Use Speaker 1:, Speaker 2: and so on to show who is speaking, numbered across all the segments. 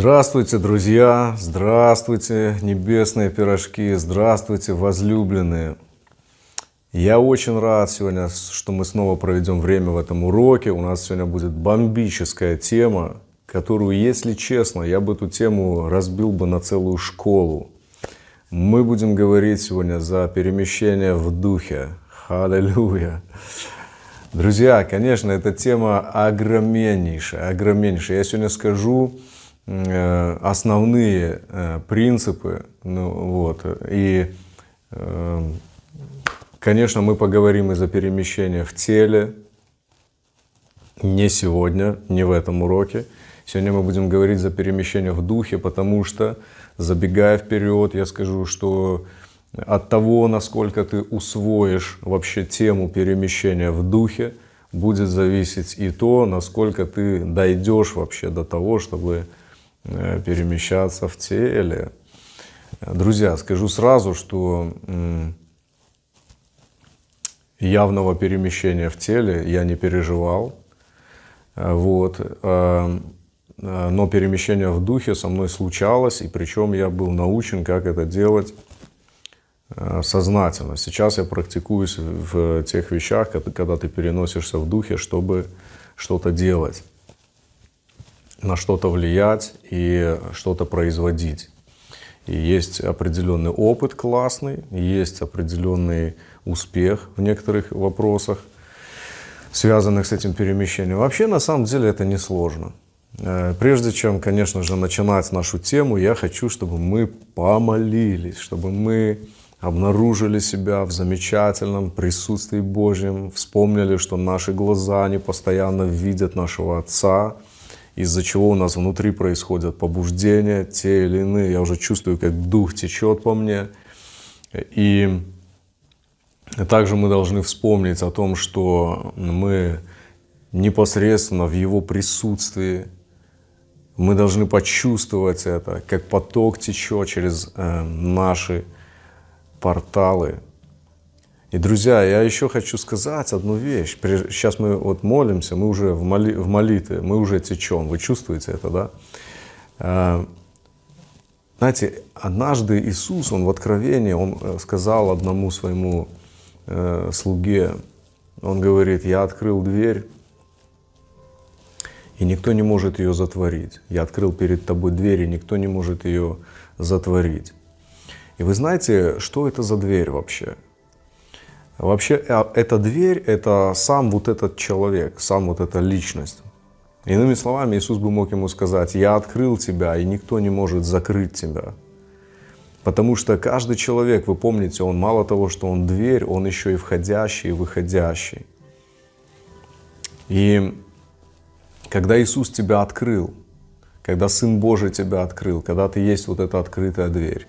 Speaker 1: Здравствуйте, друзья! Здравствуйте, небесные пирожки! Здравствуйте, возлюбленные! Я очень рад сегодня, что мы снова проведем время в этом уроке. У нас сегодня будет бомбическая тема, которую, если честно, я бы эту тему разбил бы на целую школу. Мы будем говорить сегодня за перемещение в духе. Аллилуйя! Друзья, конечно, эта тема огромнейшая, огромнейшая. Я сегодня скажу, Э, основные э, принципы. Ну, вот. И, эм, конечно, мы поговорим из-за перемещения в теле. Не сегодня, не в этом уроке. Сегодня мы будем говорить за перемещение в духе, потому что, забегая вперед, я скажу, что от того, насколько ты усвоишь вообще тему перемещения в духе, будет зависеть и то, насколько ты дойдешь вообще до того, чтобы Э, перемещаться в теле. Друзья, скажу сразу, что явного перемещения в теле я не переживал. Э, вот. Э, но перемещение в духе со мной случалось, и причем я был научен, как это делать сознательно. Сейчас я практикуюсь в тех вещах, когда ты переносишься в духе, чтобы что-то делать на что-то влиять и что-то производить. И есть определенный опыт классный, есть определенный успех в некоторых вопросах, связанных с этим перемещением. Вообще, на самом деле, это несложно. Э, прежде чем, конечно же, начинать нашу тему, я хочу, чтобы мы помолились, чтобы мы обнаружили себя в замечательном присутствии Божьем, вспомнили, что наши глаза не постоянно видят нашего Отца – из-за чего у нас внутри происходят побуждения, те или иные. Я уже чувствую, как дух течет по мне. И также мы должны вспомнить о том, что мы непосредственно в Его присутствии, мы должны почувствовать это, как поток течет через э, наши порталы – и, друзья, я еще хочу сказать одну вещь. Сейчас мы вот молимся, мы уже в, моли, в молитве, мы уже течем. Вы чувствуете это, да? А, знаете, однажды Иисус, Он в Откровении, Он э, сказал одному своему э, слуге, Он говорит, я открыл дверь, и никто не может ее затворить. Я открыл перед тобой дверь, и никто не может ее затворить. И вы знаете, что это за дверь вообще? Вообще, а, эта дверь – это сам вот этот человек, сам вот эта личность. Иными словами, Иисус бы мог ему сказать, «Я открыл тебя, и никто не может закрыть тебя». Потому что каждый человек, вы помните, он мало того, что он дверь, он еще и входящий, и выходящий. И когда Иисус тебя открыл, когда Сын Божий тебя открыл, когда ты есть вот эта открытая дверь,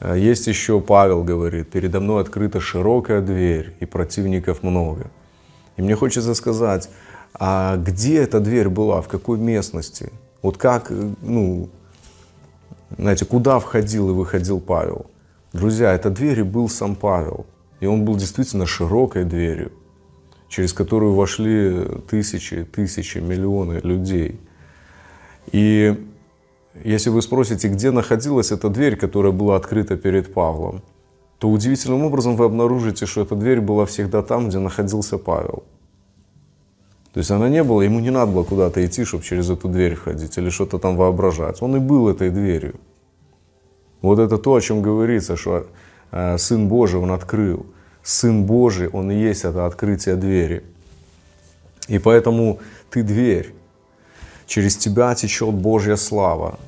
Speaker 1: Э, есть еще Павел говорит, передо мной открыта широкая дверь, и противников много. И мне хочется сказать, а где эта дверь была, в какой местности? Вот как, э, ну, знаете, куда входил и выходил Павел? Друзья, эта дверь и был сам Павел. И он был действительно широкой дверью, через которую вошли тысячи, тысячи, миллионы людей. И если вы спросите, где находилась эта дверь, которая была открыта перед Павлом, то удивительным образом вы обнаружите, что эта дверь была всегда там, где находился Павел. То есть она не была, ему не надо было куда-то идти, чтобы через эту дверь ходить или что-то там воображать. Он и был этой дверью. Вот это то, о чем говорится, что э, Сын Божий Он открыл. Сын Божий Он и есть это открытие двери. И поэтому ты дверь. Через тебя течет Божья слава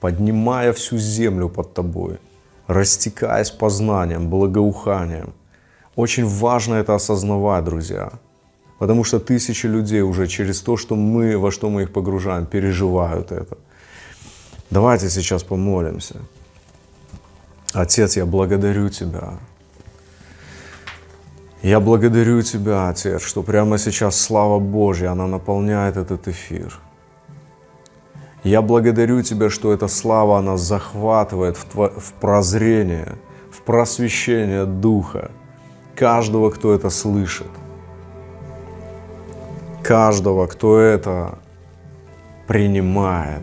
Speaker 1: поднимая всю землю под тобой, растекаясь познанием, благоуханием. Очень важно это осознавать, друзья. Потому что тысячи людей уже через то, что мы, во что мы их погружаем, переживают это. Давайте сейчас помолимся. Отец, я благодарю Тебя. Я благодарю Тебя, Отец, что прямо сейчас слава Божья, она наполняет этот эфир. Я благодарю Тебя, что эта слава, она захватывает в, тво... в прозрение, в просвещение Духа каждого, кто это слышит, каждого, кто это принимает.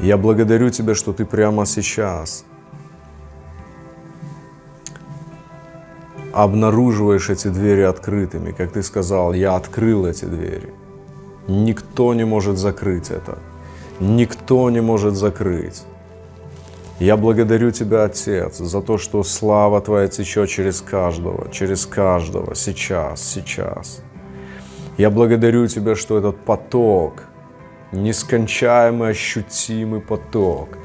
Speaker 1: Я благодарю Тебя, что Ты прямо сейчас – обнаруживаешь эти двери открытыми. Как ты сказал, я открыл эти двери. Никто не может закрыть это. Никто не может закрыть. Я благодарю Тебя, Отец, за то, что слава Твоя течет через каждого, через каждого, сейчас, сейчас. Я благодарю Тебя, что этот поток, нескончаемый, ощутимый поток,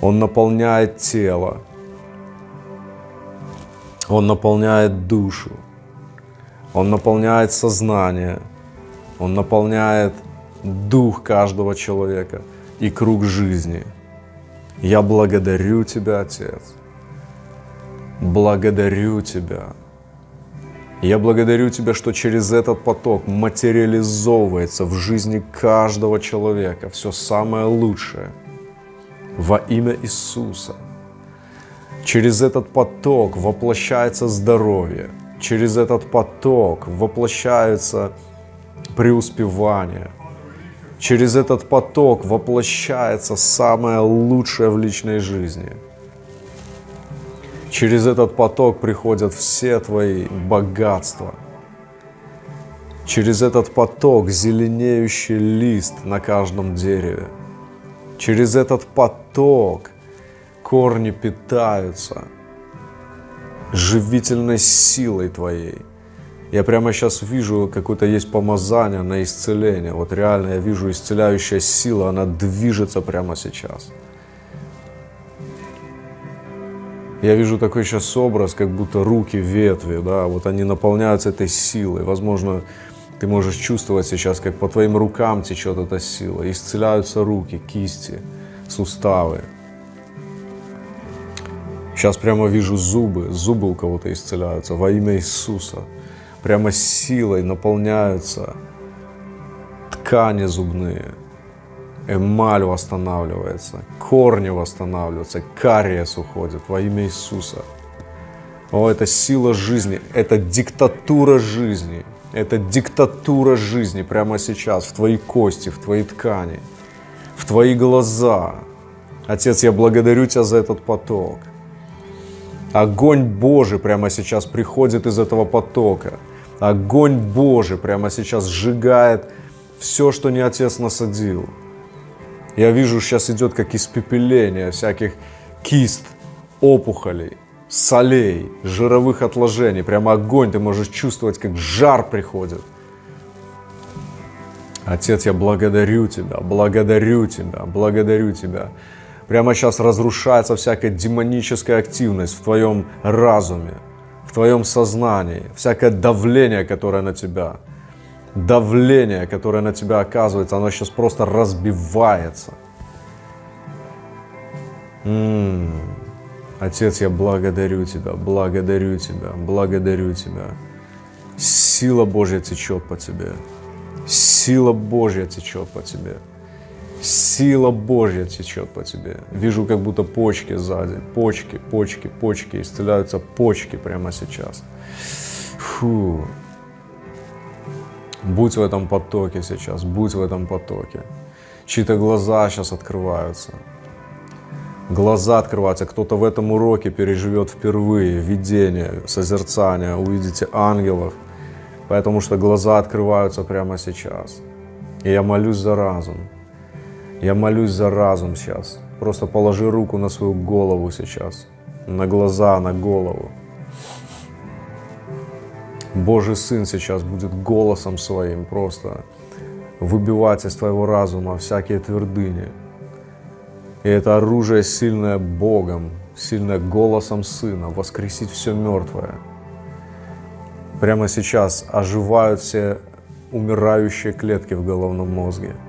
Speaker 1: он наполняет тело, он наполняет душу, он наполняет сознание, он наполняет дух каждого человека и круг жизни. Я благодарю Тебя, Отец. Благодарю Тебя. Я благодарю Тебя, что через этот поток материализовывается в жизни каждого человека все самое лучшее во имя Иисуса – Через этот поток воплощается здоровье. Через этот поток воплощается преуспевание. Через этот поток воплощается самое лучшее в личной жизни. Через этот поток приходят все твои богатства. Через этот поток зеленеющий лист на каждом дереве. Через этот поток – корни питаются живительной силой твоей. Я прямо сейчас вижу, какое-то есть помазание на исцеление. Вот реально я вижу исцеляющая сила, она движется прямо сейчас. Я вижу такой сейчас образ, как будто руки ветви, да, вот они наполняются этой силой. Возможно, ты можешь чувствовать сейчас, как по твоим рукам течет эта сила. Исцеляются руки, кисти, суставы. Сейчас прямо вижу зубы, зубы у кого-то исцеляются во имя Иисуса. Прямо силой наполняются ткани зубные, эмаль восстанавливается, корни восстанавливаются, кариес уходит во имя Иисуса. О, это сила жизни, это диктатура жизни, это диктатура жизни прямо сейчас, в твои кости, в твои ткани, в твои глаза. Отец, я благодарю Тебя за этот поток – Огонь Божий прямо сейчас приходит из этого потока. Огонь Божий прямо сейчас сжигает все, что не Отец насадил. Я вижу, сейчас идет как испепеление всяких кист, опухолей, солей, жировых отложений. Прямо огонь, ты можешь чувствовать, как жар приходит. Отец, я благодарю Тебя, благодарю Тебя, благодарю Тебя Прямо сейчас разрушается всякая демоническая активность в твоем разуме, в твоем сознании, всякое давление, которое на тебя. Давление, которое на тебя оказывается, оно сейчас просто разбивается. М-м-м. Отец, я благодарю тебя, благодарю тебя, благодарю тебя. Сила Божья течет по тебе. Сила Божья течет по тебе сила Божья течет по тебе. Вижу как будто почки сзади, почки, почки, почки, исцеляются почки прямо сейчас. Фу. Будь в этом потоке сейчас, будь в этом потоке. Чьи-то глаза сейчас открываются. Глаза открываются. Кто-то в этом уроке переживет впервые видение, созерцание. Увидите ангелов, потому что глаза открываются прямо сейчас. И я молюсь за разум я молюсь за разум сейчас. Просто положи руку на свою голову сейчас. На глаза, на голову. Божий Сын сейчас будет голосом своим просто выбивать из твоего разума всякие твердыни. И это оружие, сильное Богом, сильное голосом Сына, воскресить все мертвое. Прямо сейчас оживают все умирающие клетки в головном мозге –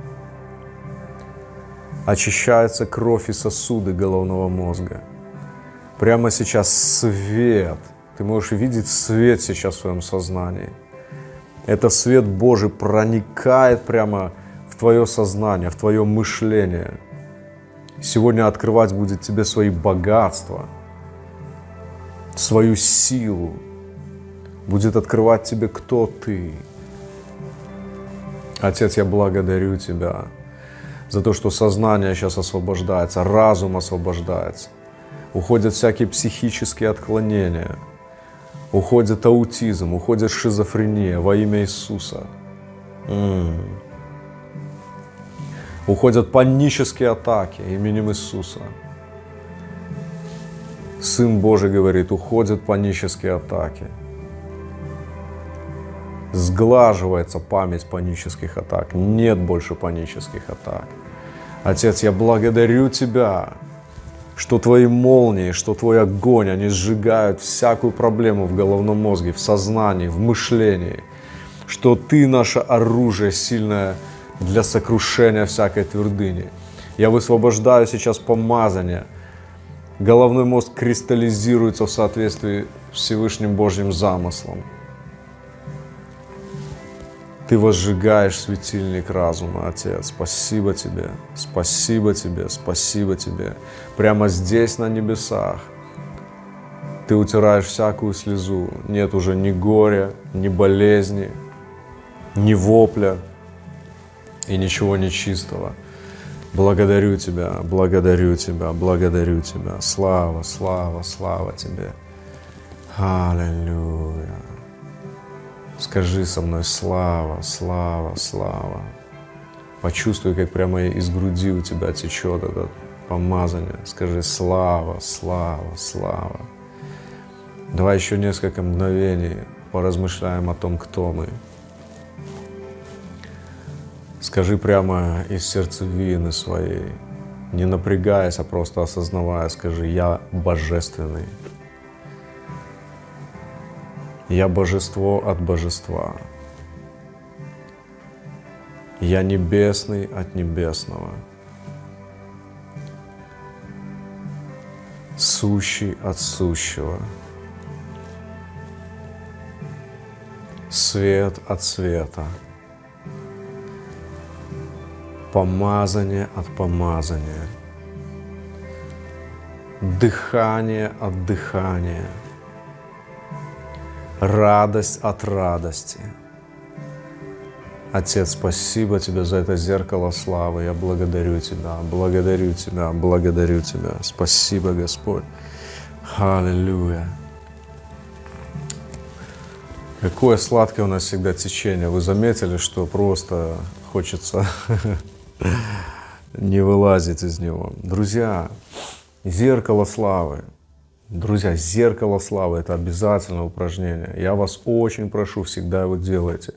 Speaker 1: очищаются кровь и сосуды головного мозга. Прямо сейчас свет. Ты можешь видеть свет сейчас в своем сознании. Это свет Божий проникает прямо в твое сознание, в твое мышление. Сегодня открывать будет тебе свои богатства, свою силу. Будет открывать тебе, кто ты. Отец, я благодарю Тебя за то, что сознание сейчас освобождается, разум освобождается. Уходят всякие психические отклонения, уходит аутизм, уходит шизофрения во имя Иисуса. М-м. Уходят панические атаки именем Иисуса. Сын Божий говорит, уходят панические атаки. Сглаживается память панических атак. Нет больше панических атак. Отец, я благодарю Тебя, что Твои молнии, что Твой огонь, они сжигают всякую проблему в головном мозге, в сознании, в мышлении, что Ты наше оружие сильное для сокрушения всякой твердыни. Я высвобождаю сейчас помазание. Головной мозг кристаллизируется в соответствии с Всевышним Божьим замыслом. Ты возжигаешь светильник разума, Отец. Спасибо Тебе, спасибо Тебе, спасибо Тебе. Прямо здесь, на небесах, Ты утираешь всякую слезу. Нет уже ни горя, ни болезни, ни вопля и ничего нечистого. Благодарю Тебя, благодарю Тебя, благодарю Тебя. Слава, слава, слава Тебе. Аллилуйя. Скажи со мной слава, слава, слава. Почувствуй, как прямо из груди у тебя течет это помазание. Скажи слава, слава, слава. Давай еще несколько мгновений поразмышляем о том, кто мы. Скажи прямо из сердцевины своей, не напрягаясь, а просто осознавая, скажи, я божественный. Я божество от божества. Я небесный от небесного. Сущий от сущего. Свет от света. Помазание от помазания. Дыхание от дыхания радость от радости. Отец, спасибо тебе за это зеркало славы. Я благодарю тебя, благодарю тебя, благодарю тебя. Спасибо, Господь. Аллилуйя. Какое сладкое у нас всегда течение. Вы заметили, что просто хочется не вылазить из него. Друзья, зеркало славы. Друзья, зеркало славы – это обязательное упражнение. Я вас очень прошу, всегда его делайте.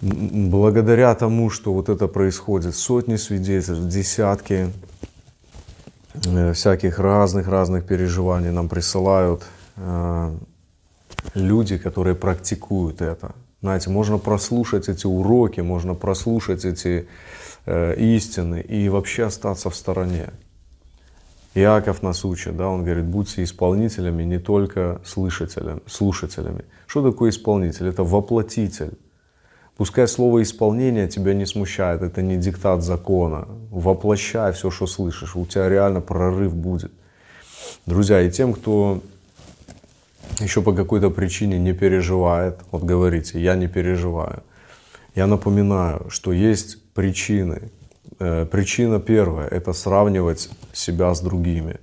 Speaker 1: Благодаря тому, что вот это происходит, сотни свидетельств, десятки э, всяких разных-разных переживаний нам присылают э, люди, которые практикуют это. Знаете, можно прослушать эти уроки, можно прослушать эти э, истины и вообще остаться в стороне. Иаков нас учит, да, он говорит, будьте исполнителями, не только слышателями, слушателями. Что такое исполнитель? Это воплотитель. Пускай слово исполнение тебя не смущает, это не диктат закона. Воплощай все, что слышишь, у тебя реально прорыв будет. Друзья, и тем, кто еще по какой-то причине не переживает, вот говорите, я не переживаю. Я напоминаю, что есть причины, Э, причина первая – это сравнивать себя с другими.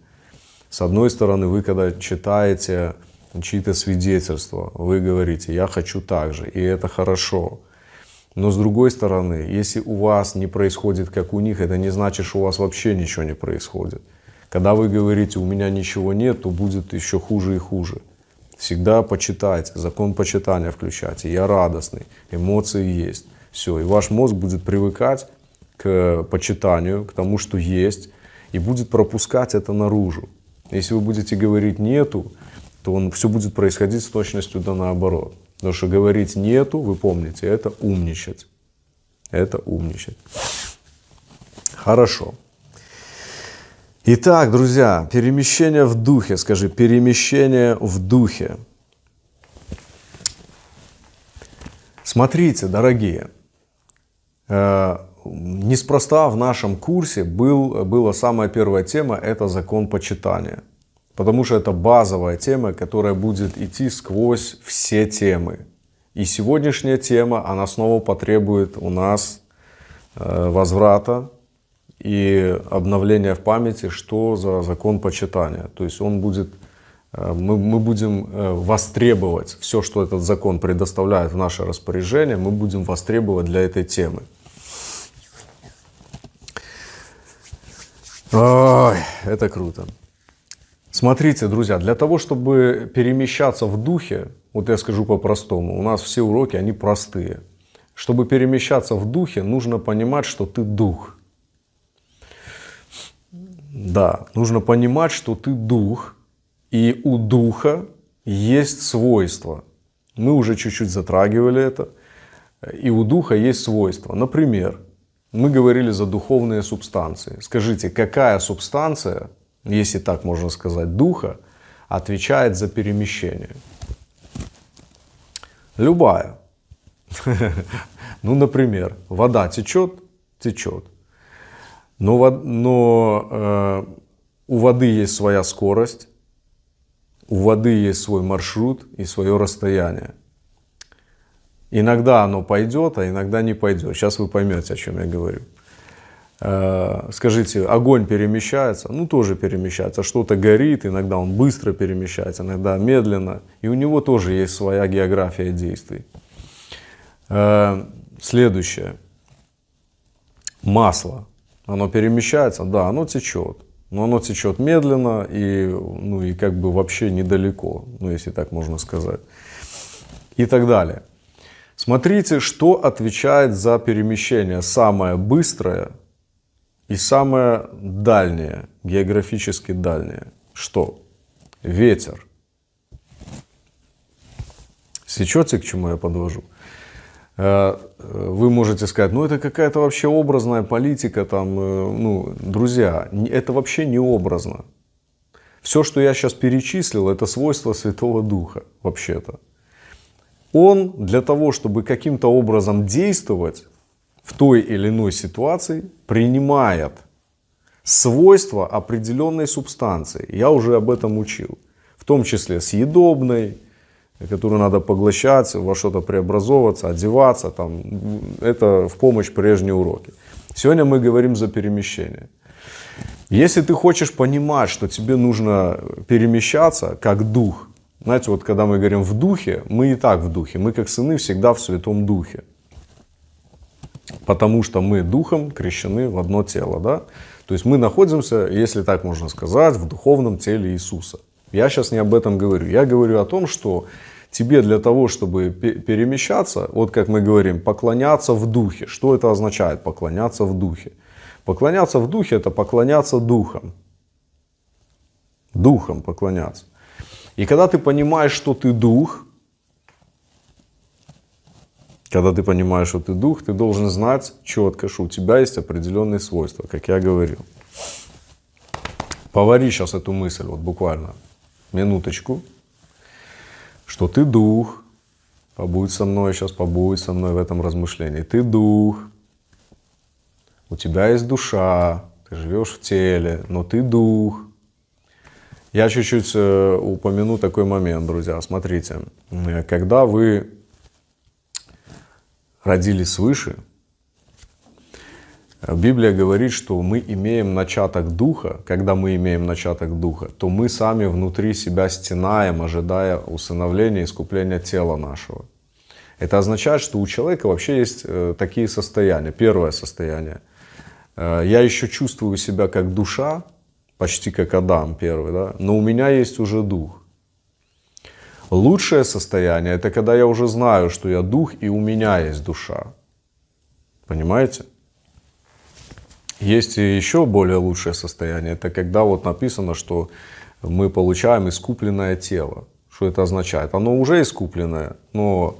Speaker 1: С одной стороны, вы когда читаете чьи-то свидетельства, вы говорите «я хочу так же», и это хорошо. Но с другой стороны, если у вас не происходит как у них, это не значит, что у вас вообще ничего не происходит. Когда вы говорите «у меня ничего нет», то будет еще хуже и хуже. Всегда почитайте, закон почитания включайте. Я радостный, эмоции есть. Все, и ваш мозг будет привыкать к э, почитанию, к тому, что есть, и будет пропускать это наружу. Если вы будете говорить «нету», то он, все будет происходить с точностью да наоборот. Потому что говорить «нету», вы помните, это умничать. Это умничать. Хорошо. Итак, друзья, перемещение в духе. Скажи, перемещение в духе. Смотрите, дорогие, э, Неспроста в нашем курсе был, была самая первая тема – это закон почитания. Потому что это базовая тема, которая будет идти сквозь все темы. И сегодняшняя тема, она снова потребует у нас э, возврата и обновления в памяти, что за закон почитания. То есть он будет, э, мы, мы будем э, востребовать все, что этот закон предоставляет в наше распоряжение, мы будем востребовать для этой темы. Ой, это круто. Смотрите, друзья, для того, чтобы перемещаться в духе, вот я скажу по-простому, у нас все уроки, они простые. Чтобы перемещаться в духе, нужно понимать, что ты дух. Да, нужно понимать, что ты дух, и у духа есть свойства. Мы уже чуть-чуть затрагивали это. И у духа есть свойства. Например, мы говорили за духовные субстанции. Скажите, какая субстанция, если так можно сказать, духа, отвечает за перемещение? Любая. Ну, например, вода течет, течет. Но, но э, у воды есть своя скорость, у воды есть свой маршрут и свое расстояние. Иногда оно пойдет, а иногда не пойдет. Сейчас вы поймете, о чем я говорю. Э, скажите, огонь перемещается? Ну, тоже перемещается. Что-то горит, иногда он быстро перемещается, иногда медленно. И у него тоже есть своя география действий. Э, следующее. Масло. Оно перемещается? Да, оно течет. Но оно течет медленно и, ну, и как бы вообще недалеко, ну, если так можно сказать. И так далее. Смотрите, что отвечает за перемещение. Самое быстрое и самое дальнее, географически дальнее. Что? Ветер. Сечете, к чему я подвожу? Э, э, вы можете сказать, ну это какая-то вообще образная политика, там, э, ну, друзья, это вообще не образно. Все, что я сейчас перечислил, это свойство Святого Духа, вообще-то он для того, чтобы каким-то образом действовать в той или иной ситуации, принимает свойства определенной субстанции. Я уже об этом учил. В том числе съедобной, которую надо поглощать, во что-то преобразовываться, одеваться. Там. Это в помощь прежние уроки. Сегодня мы говорим за перемещение. Если ты хочешь понимать, что тебе нужно перемещаться как дух, знаете, вот когда мы говорим в духе, мы и так в духе. Мы как сыны всегда в Святом Духе. Потому что мы духом крещены в одно тело. Да? То есть мы находимся, если так можно сказать, в духовном теле Иисуса. Я сейчас не об этом говорю. Я говорю о том, что тебе для того, чтобы перемещаться, вот как мы говорим, поклоняться в духе. Что это означает поклоняться в духе? Поклоняться в духе – это поклоняться духом. Духом поклоняться. И когда ты понимаешь, что ты дух, когда ты понимаешь, что ты дух, ты должен знать четко, что у тебя есть определенные свойства, как я говорил. Повари сейчас эту мысль, вот буквально минуточку, что ты дух, побудь со мной сейчас, побудь со мной в этом размышлении. Ты дух, у тебя есть душа, ты живешь в теле, но ты дух – я чуть-чуть э, упомяну такой момент, друзья. Смотрите, э, когда вы родились свыше, э, Библия говорит, что мы имеем начаток духа. Когда мы имеем начаток духа, то мы сами внутри себя стенаем, ожидая усыновления, искупления тела нашего. Это означает, что у человека вообще есть такие состояния. Первое состояние. Я еще чувствую себя как душа, почти как Адам первый, да? но у меня есть уже дух. Лучшее состояние – это когда я уже знаю, что я дух и у меня есть душа. Понимаете? Есть и еще более лучшее состояние. Это когда вот написано, что мы получаем искупленное тело. Что это означает? Оно уже искупленное, но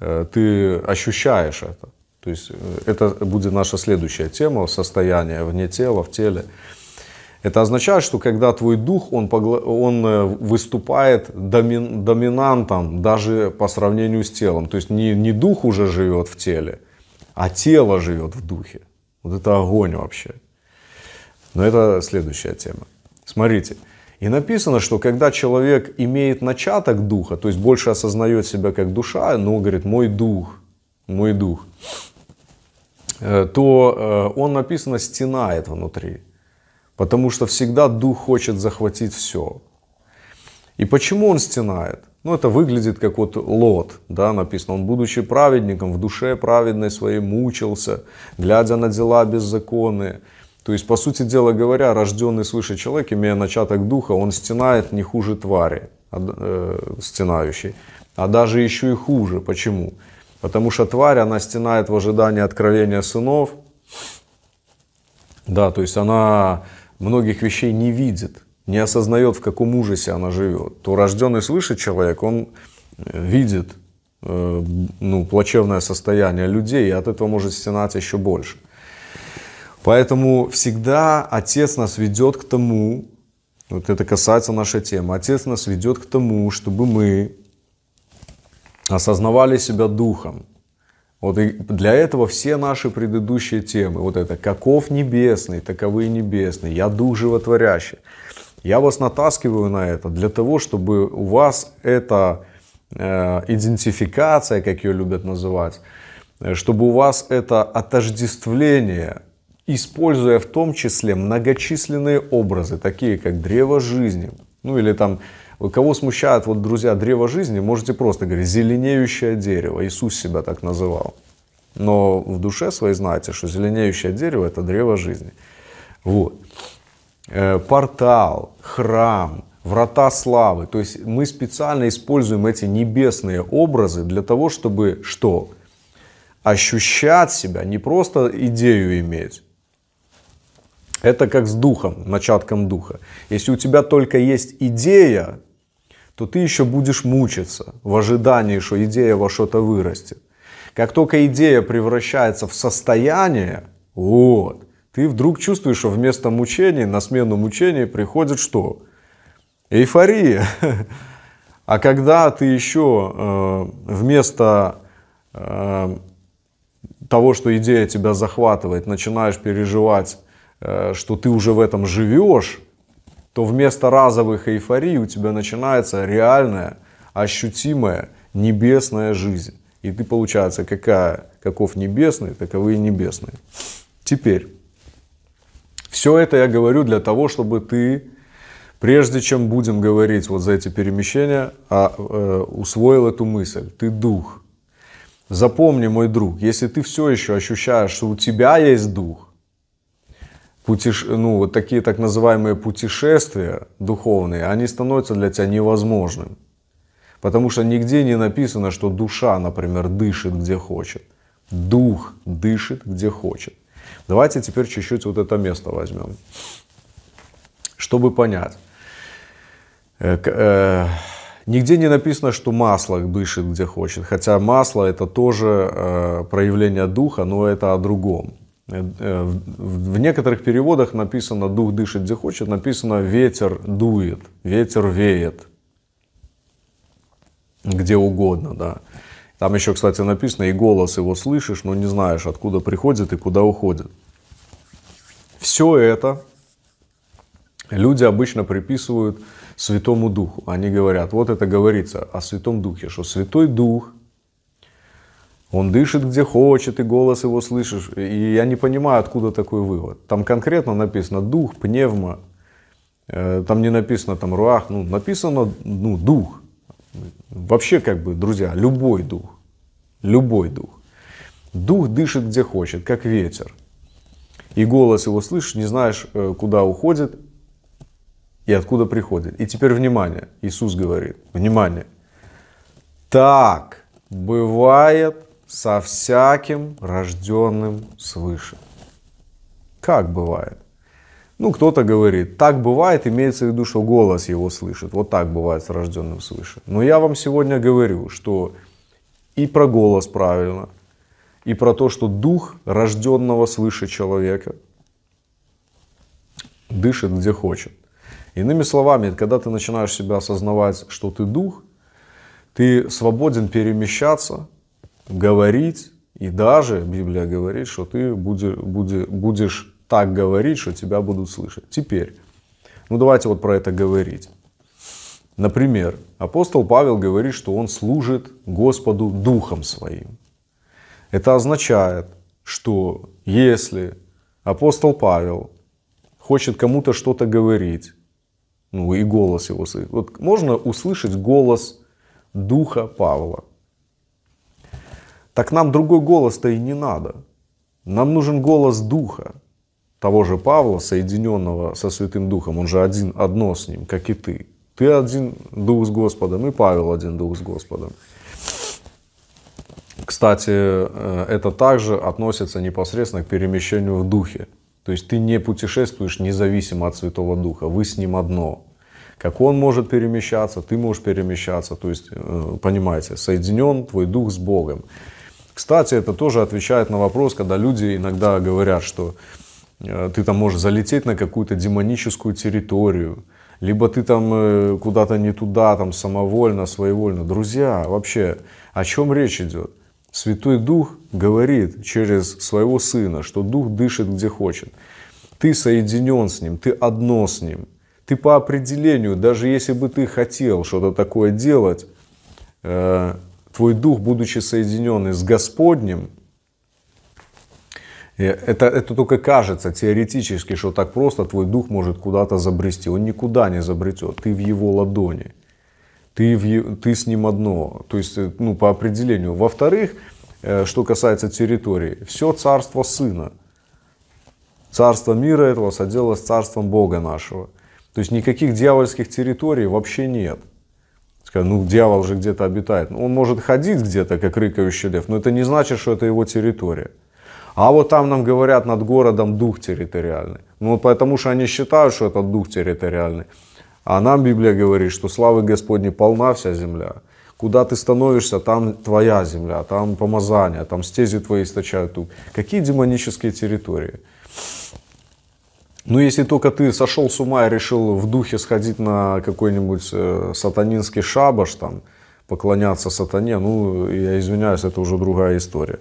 Speaker 1: э, ты ощущаешь это. То есть э, это будет наша следующая тема – состояние вне тела, в теле. Это означает, что когда твой дух, он, он э, выступает домин... доминантом даже по сравнению с телом. То есть не, не дух уже живет в теле, а тело живет в духе. Вот это огонь вообще. Но это следующая тема. Смотрите. И написано, что когда человек имеет начаток духа, то есть больше осознает себя как душа, но говорит, мой дух, мой дух, э, то э, он написано стенает внутри. Потому что всегда дух хочет захватить все. И почему он стенает? Ну, это выглядит как вот Лот, да, написано. Он, будучи праведником, в душе праведной своей мучился, глядя на дела беззаконные. То есть, по сути дела говоря, рожденный свыше человек, имея начаток духа, он стенает не хуже твари, а, э, стенающей, а даже еще и хуже. Почему? Потому что тварь, она стенает в ожидании откровения сынов. Да, то есть она многих вещей не видит, не осознает, в каком ужасе она живет, то рожденный слышит человек, он э, видит э, ну, плачевное состояние людей, и от этого может стенать еще больше. Поэтому всегда Отец нас ведет к тому, вот это касается нашей темы, Отец нас ведет к тому, чтобы мы осознавали себя Духом, вот и для этого все наши предыдущие темы, вот это «Каков небесный, таковы небесные», «Я дух животворящий», я вас натаскиваю на это для того, чтобы у вас эта э, идентификация, как ее любят называть, э, чтобы у вас это отождествление, используя в том числе многочисленные образы, такие как древо жизни, ну или там Кого смущает, вот, друзья, древо жизни, можете просто говорить, зеленеющее дерево. Иисус себя так называл. Но в душе своей знаете, что зеленеющее дерево – это древо жизни. Вот. Э, портал, храм, врата славы. То есть мы специально используем эти небесные образы для того, чтобы что? Ощущать себя, не просто идею иметь. Это как с духом, начатком духа. Если у тебя только есть идея, то ты еще будешь мучиться в ожидании, что идея во что-то вырастет. Как только идея превращается в состояние, вот, ты вдруг чувствуешь, что вместо мучений, на смену мучений приходит что? Эйфория. А когда ты еще э, вместо э, того, что идея тебя захватывает, начинаешь переживать, э, что ты уже в этом живешь, то вместо разовых эйфорий у тебя начинается реальная, ощутимая небесная жизнь. И ты, получается, какая, каков небесный, таковы и небесные. Теперь, все это я говорю для того, чтобы ты, прежде чем будем говорить вот за эти перемещения, а, э, усвоил эту мысль. Ты дух. Запомни, мой друг, если ты все еще ощущаешь, что у тебя есть дух, путеш... ну, вот такие так называемые путешествия духовные, они становятся для тебя невозможным. Потому что нигде не написано, что душа, например, дышит где хочет. Дух дышит где хочет. Давайте теперь чуть-чуть вот это место возьмем. Чтобы понять. Э, э, нигде не написано, что масло дышит где хочет. Хотя масло это тоже э, проявление духа, но это о другом. Э, э, в некоторых переводах написано «дух дышит, где хочет», написано «ветер дует», «ветер веет», где угодно, да. Там еще, кстати, написано «и голос его слышишь, но не знаешь, откуда приходит и куда уходит». Все это люди обычно приписывают Святому Духу. Они говорят, вот это говорится о Святом Духе, что Святой Дух – он дышит где хочет, и голос его слышишь. И я не понимаю, откуда такой вывод. Там конкретно написано дух, пневма. Э, там не написано там руах, ну написано ну, дух. Вообще, как бы, друзья, любой дух. Любой дух. Дух дышит где хочет, как ветер. И голос его слышишь, не знаешь, э, куда уходит и откуда приходит. И теперь внимание. Иисус говорит, внимание. Так бывает со всяким рожденным свыше. Как бывает? Ну, кто-то говорит, так бывает, имеется в виду, что голос его слышит. Вот так бывает с рожденным свыше. Но я вам сегодня говорю, что и про голос правильно, и про то, что дух рожденного свыше человека дышит где хочет. Иными словами, когда ты начинаешь себя осознавать, что ты дух, ты свободен перемещаться говорить, и даже Библия говорит, что ты будешь, будешь будешь так говорить, что тебя будут слышать. Теперь, ну давайте вот про это говорить. Например, апостол Павел говорит, что он служит Господу Духом Своим. Это означает, что если апостол Павел хочет кому-то что-то говорить, ну и голос его, вот можно услышать голос Духа Павла. Так нам другой голос-то и не надо. Нам нужен голос Духа, того же Павла, соединенного со Святым Духом. Он же один, одно с ним, как и ты. Ты один Дух с Господом, и Павел один Дух с Господом. Кстати, э, это также относится непосредственно к перемещению в Духе. То есть ты не путешествуешь независимо от Святого Духа, вы с ним одно. Как он может перемещаться, ты можешь перемещаться. То есть, э, понимаете, соединен твой Дух с Богом. Кстати, это тоже отвечает на вопрос, когда люди иногда говорят, что э, ты там можешь залететь на какую-то демоническую территорию, либо ты там э, куда-то не туда, там самовольно, своевольно. Друзья, вообще, о чем речь идет? Святой Дух говорит через своего Сына, что Дух дышит где хочет. Ты соединен с Ним, ты одно с Ним. Ты по определению, даже если бы ты хотел что-то такое делать, э, твой дух, будучи соединенный с Господним, это, это только кажется теоретически, что так просто твой дух может куда-то забрести. Он никуда не забретет. Ты в его ладони. Ты, в, ты с ним одно. То есть, э, ну, по определению. Во-вторых, э, что касается территории, все царство сына. Царство мира этого соделалось царством Бога нашего. То есть никаких дьявольских территорий вообще нет. Скажем, ну дьявол же где-то обитает. Ну, он может ходить где-то, как рыкающий лев, но это не значит, что это его территория. А вот там нам говорят над городом дух территориальный. Ну потому что они считают, что это дух территориальный. А нам Библия говорит, что славы Господней полна вся земля. Куда ты становишься, там твоя земля, там помазание, там стези твои источают дух. Какие демонические территории? Ну, если только ты сошел с ума и решил в духе сходить на какой-нибудь э, сатанинский шабаш, там, поклоняться сатане, ну, я извиняюсь, это уже другая история.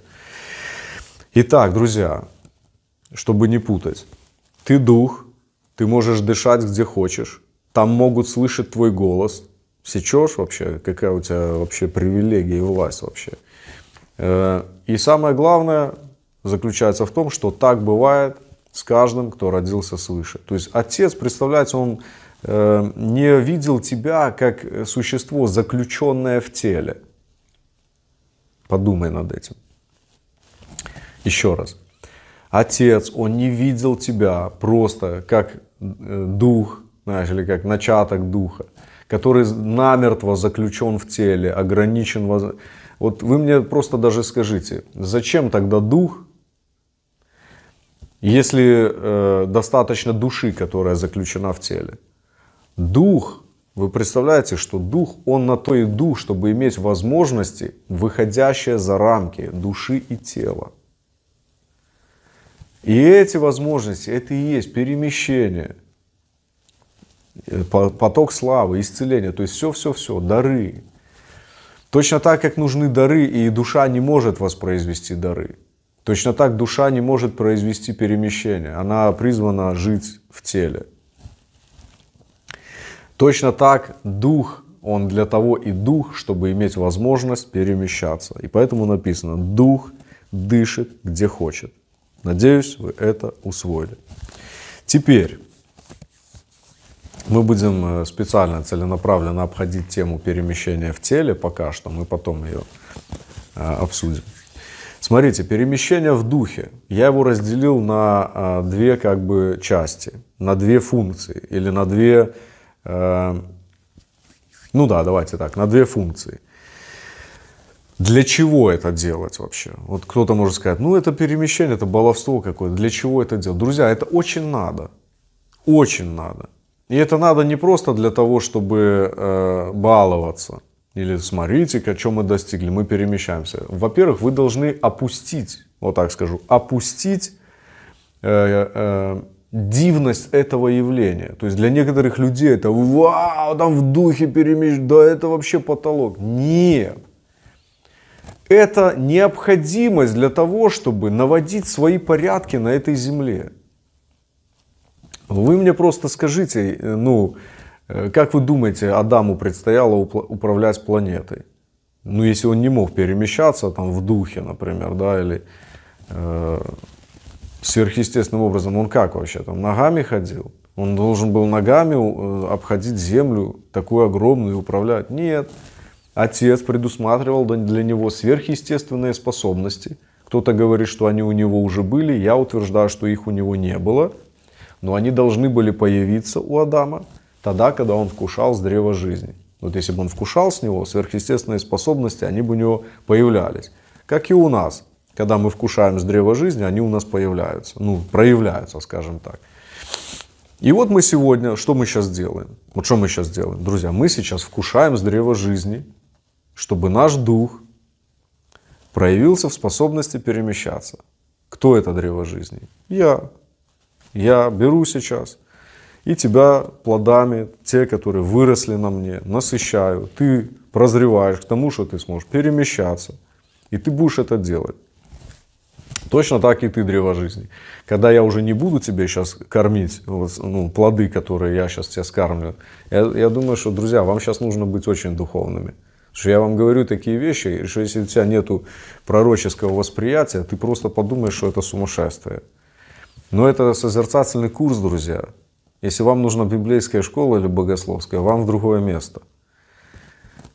Speaker 1: Итак, друзья, чтобы не путать, ты дух, ты можешь дышать где хочешь, там могут слышать твой голос. Сечешь вообще? Какая у тебя вообще привилегия и власть вообще? Э, и самое главное заключается в том, что так бывает – с каждым, кто родился свыше. То есть Отец, представляете, Он э, не видел тебя как существо, заключенное в теле. Подумай над этим. Еще раз. Отец, он не видел тебя просто как э, дух, знаешь, или как начаток духа, который намертво заключен в теле, ограничен. Вот вы мне просто даже скажите, зачем тогда дух если э, достаточно души, которая заключена в теле. Дух, вы представляете, что дух, он на то и дух, чтобы иметь возможности, выходящие за рамки души и тела. И эти возможности, это и есть перемещение, э, поток славы, исцеление, то есть все-все-все, дары. Точно так, как нужны дары, и душа не может воспроизвести дары. Точно так душа не может произвести перемещение. Она призвана жить в теле. Точно так дух, он для того и дух, чтобы иметь возможность перемещаться. И поэтому написано, дух дышит где хочет. Надеюсь, вы это усвоили. Теперь мы будем э, специально, целенаправленно обходить тему перемещения в теле пока что, мы потом ее э, обсудим. Смотрите, перемещение в духе. Я его разделил на а, две как бы части, на две функции или на две... Э, ну да, давайте так, на две функции. Для чего это делать вообще? Вот кто-то может сказать, ну это перемещение, это баловство какое-то. Для чего это делать? Друзья, это очень надо. Очень надо. И это надо не просто для того, чтобы э, баловаться или смотрите, о чем мы достигли, мы перемещаемся. Во-первых, вы должны опустить, вот так скажу, опустить э, э, дивность этого явления. То есть для некоторых людей это вау, там в духе перемещ, да это вообще потолок. Нет. Это необходимость для того, чтобы наводить свои порядки на этой земле. Вы мне просто скажите, э, ну, Э, как вы думаете, Адаму предстояло управлять планетой? Ну, если он не мог перемещаться там в духе, например, да, или э, сверхъестественным образом, он как вообще там ногами ходил? Он должен был ногами э, обходить землю, такую огромную, и управлять? Нет. Отец предусматривал для него сверхъестественные способности. Кто-то говорит, что они у него уже были, я утверждаю, что их у него не было, но они должны были появиться у Адама тогда, когда он вкушал с древа жизни. Вот если бы он вкушал с него, сверхъестественные способности, они бы у него появлялись. Как и у нас. Когда мы вкушаем с древа жизни, они у нас появляются. Ну, проявляются, скажем так. И вот мы сегодня, что мы сейчас делаем? Вот что мы сейчас делаем, друзья? Мы сейчас вкушаем с древа жизни, чтобы наш дух проявился в способности перемещаться. Кто это древо жизни? Я. Я беру сейчас и тебя плодами, те, которые выросли на мне, насыщают. Ты прозреваешь к тому, что ты сможешь перемещаться. И ты будешь это делать. Точно так и ты, древо жизни. Когда я уже не буду тебе сейчас кормить ну, плоды, которые я сейчас тебя скармлю, я, я думаю, что, друзья, вам сейчас нужно быть очень духовными. что я вам говорю такие вещи, что если у тебя нет пророческого восприятия, ты просто подумаешь, что это сумасшествие. Но это созерцательный курс, друзья. Если вам нужна библейская школа или богословская, вам в другое место.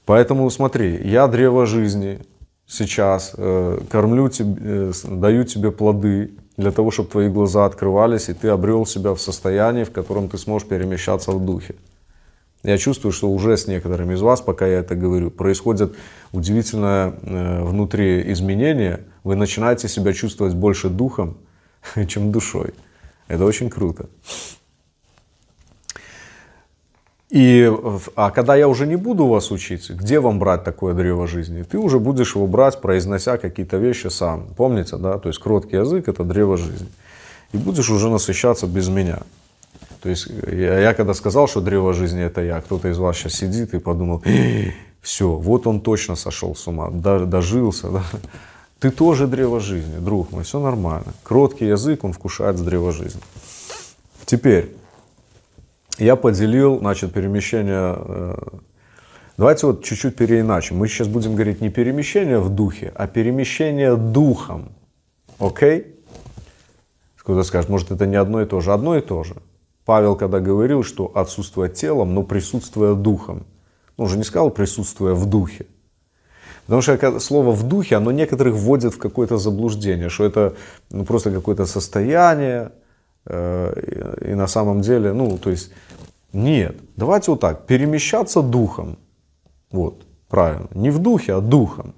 Speaker 1: Поэтому смотри, я древо жизни сейчас, э, кормлю тебе, э, даю тебе плоды для того, чтобы твои глаза открывались, и ты обрел себя в состоянии, в котором ты сможешь перемещаться в духе. Я чувствую, что уже с некоторыми из вас, пока я это говорю, происходят удивительное э, внутри изменения. Вы начинаете себя чувствовать больше духом, чем душой. Это очень круто. И, а когда я уже не буду вас учить, где вам брать такое древо жизни? Ты уже будешь его брать, произнося какие-то вещи сам. Помните, да? То есть кроткий язык – это древо жизни. И будешь уже насыщаться без меня. То есть э, я, я когда сказал, что древо жизни – это я, кто-то из вас сейчас сидит и подумал, все, вот он точно сошел с ума, дожился. Да? Ты тоже древо жизни, друг мой, все нормально. Кроткий язык, он вкушает с древа жизни. Теперь, я поделил, значит, перемещение... Э, давайте вот чуть-чуть переиначим. Мы сейчас будем говорить не перемещение в духе, а перемещение духом. Окей? Кто-то скажет, может, это не одно и то же. Одно и то же. Павел, когда говорил, что отсутствуя телом, но присутствуя духом. Ну, он уже не сказал присутствуя в духе. Потому что слово «в духе», оно некоторых вводит в какое-то заблуждение, что это ну, просто какое-то состояние, Э, и на самом деле, ну, то есть, нет, давайте вот так, перемещаться духом. Вот, правильно. Не в духе, а духом.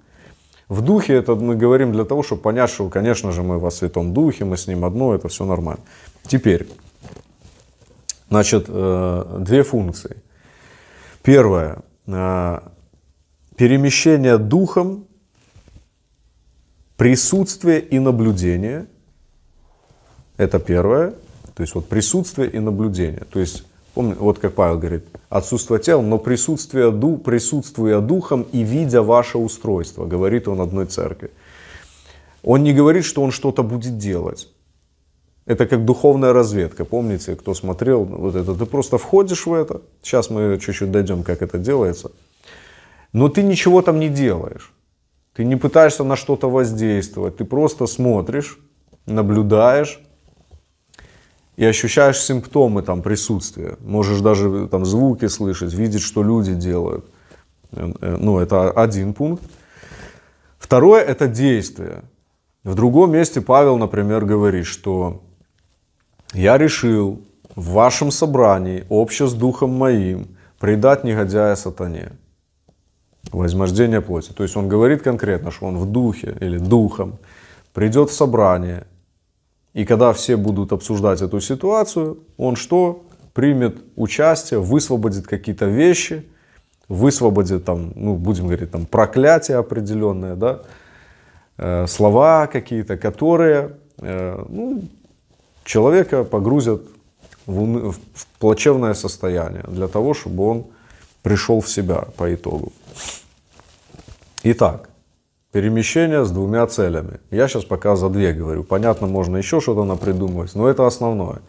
Speaker 1: В духе это мы говорим для того, чтобы понять, что, конечно же, мы во Святом Духе, мы с Ним одно, это все нормально. Теперь, значит, э, две функции. Первое. Э, перемещение духом, присутствие и наблюдение – это первое. То есть вот присутствие и наблюдение. То есть, помни, вот как Павел говорит, отсутствие тела, но присутствие, ду, духом и видя ваше устройство, говорит он одной церкви. Он не говорит, что он что-то будет делать. Это как духовная разведка. Помните, кто смотрел вот это? Ты просто входишь в это. Сейчас мы чуть-чуть дойдем, как это делается. Но ты ничего там не делаешь. Ты не пытаешься на что-то воздействовать. Ты просто смотришь, наблюдаешь, и ощущаешь симптомы там присутствия. Можешь даже э, там звуки слышать, видеть, что люди делают. Э, э, ну, это один пункт. Второе – это действие. В другом месте Павел, например, говорит, что «Я решил в вашем собрании, обще с духом моим, предать негодяя сатане». Возмождение плоти. То есть он говорит конкретно, что он в духе или духом придет в собрание – и когда все будут обсуждать эту ситуацию, он что? Примет участие, высвободит какие-то вещи, высвободит там, ну, будем говорить, там, проклятие определенное, да, э, слова какие-то, которые, э, ну, человека погрузят в, уны... в плачевное состояние для того, чтобы он пришел в себя по итогу. Итак, Перемещение с двумя целями. Я сейчас пока за две говорю. Понятно, можно еще что-то напридумывать, но это основное.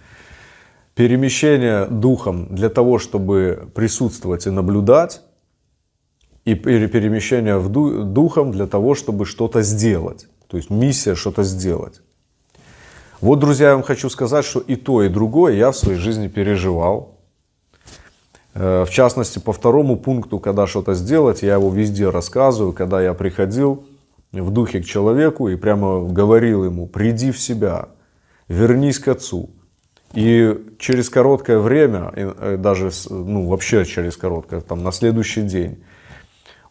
Speaker 1: Перемещение духом для того, чтобы присутствовать и наблюдать, и перемещение в духом для того, чтобы что-то сделать. То есть миссия что-то сделать. Вот, друзья, я вам хочу сказать, что и то, и другое я в своей жизни переживал. Э, в частности, по второму пункту, когда что-то сделать, я его везде рассказываю, когда я приходил в духе к человеку и прямо говорил ему, приди в себя, вернись к отцу. И через короткое время, э, даже ну, вообще через короткое, там, на следующий день,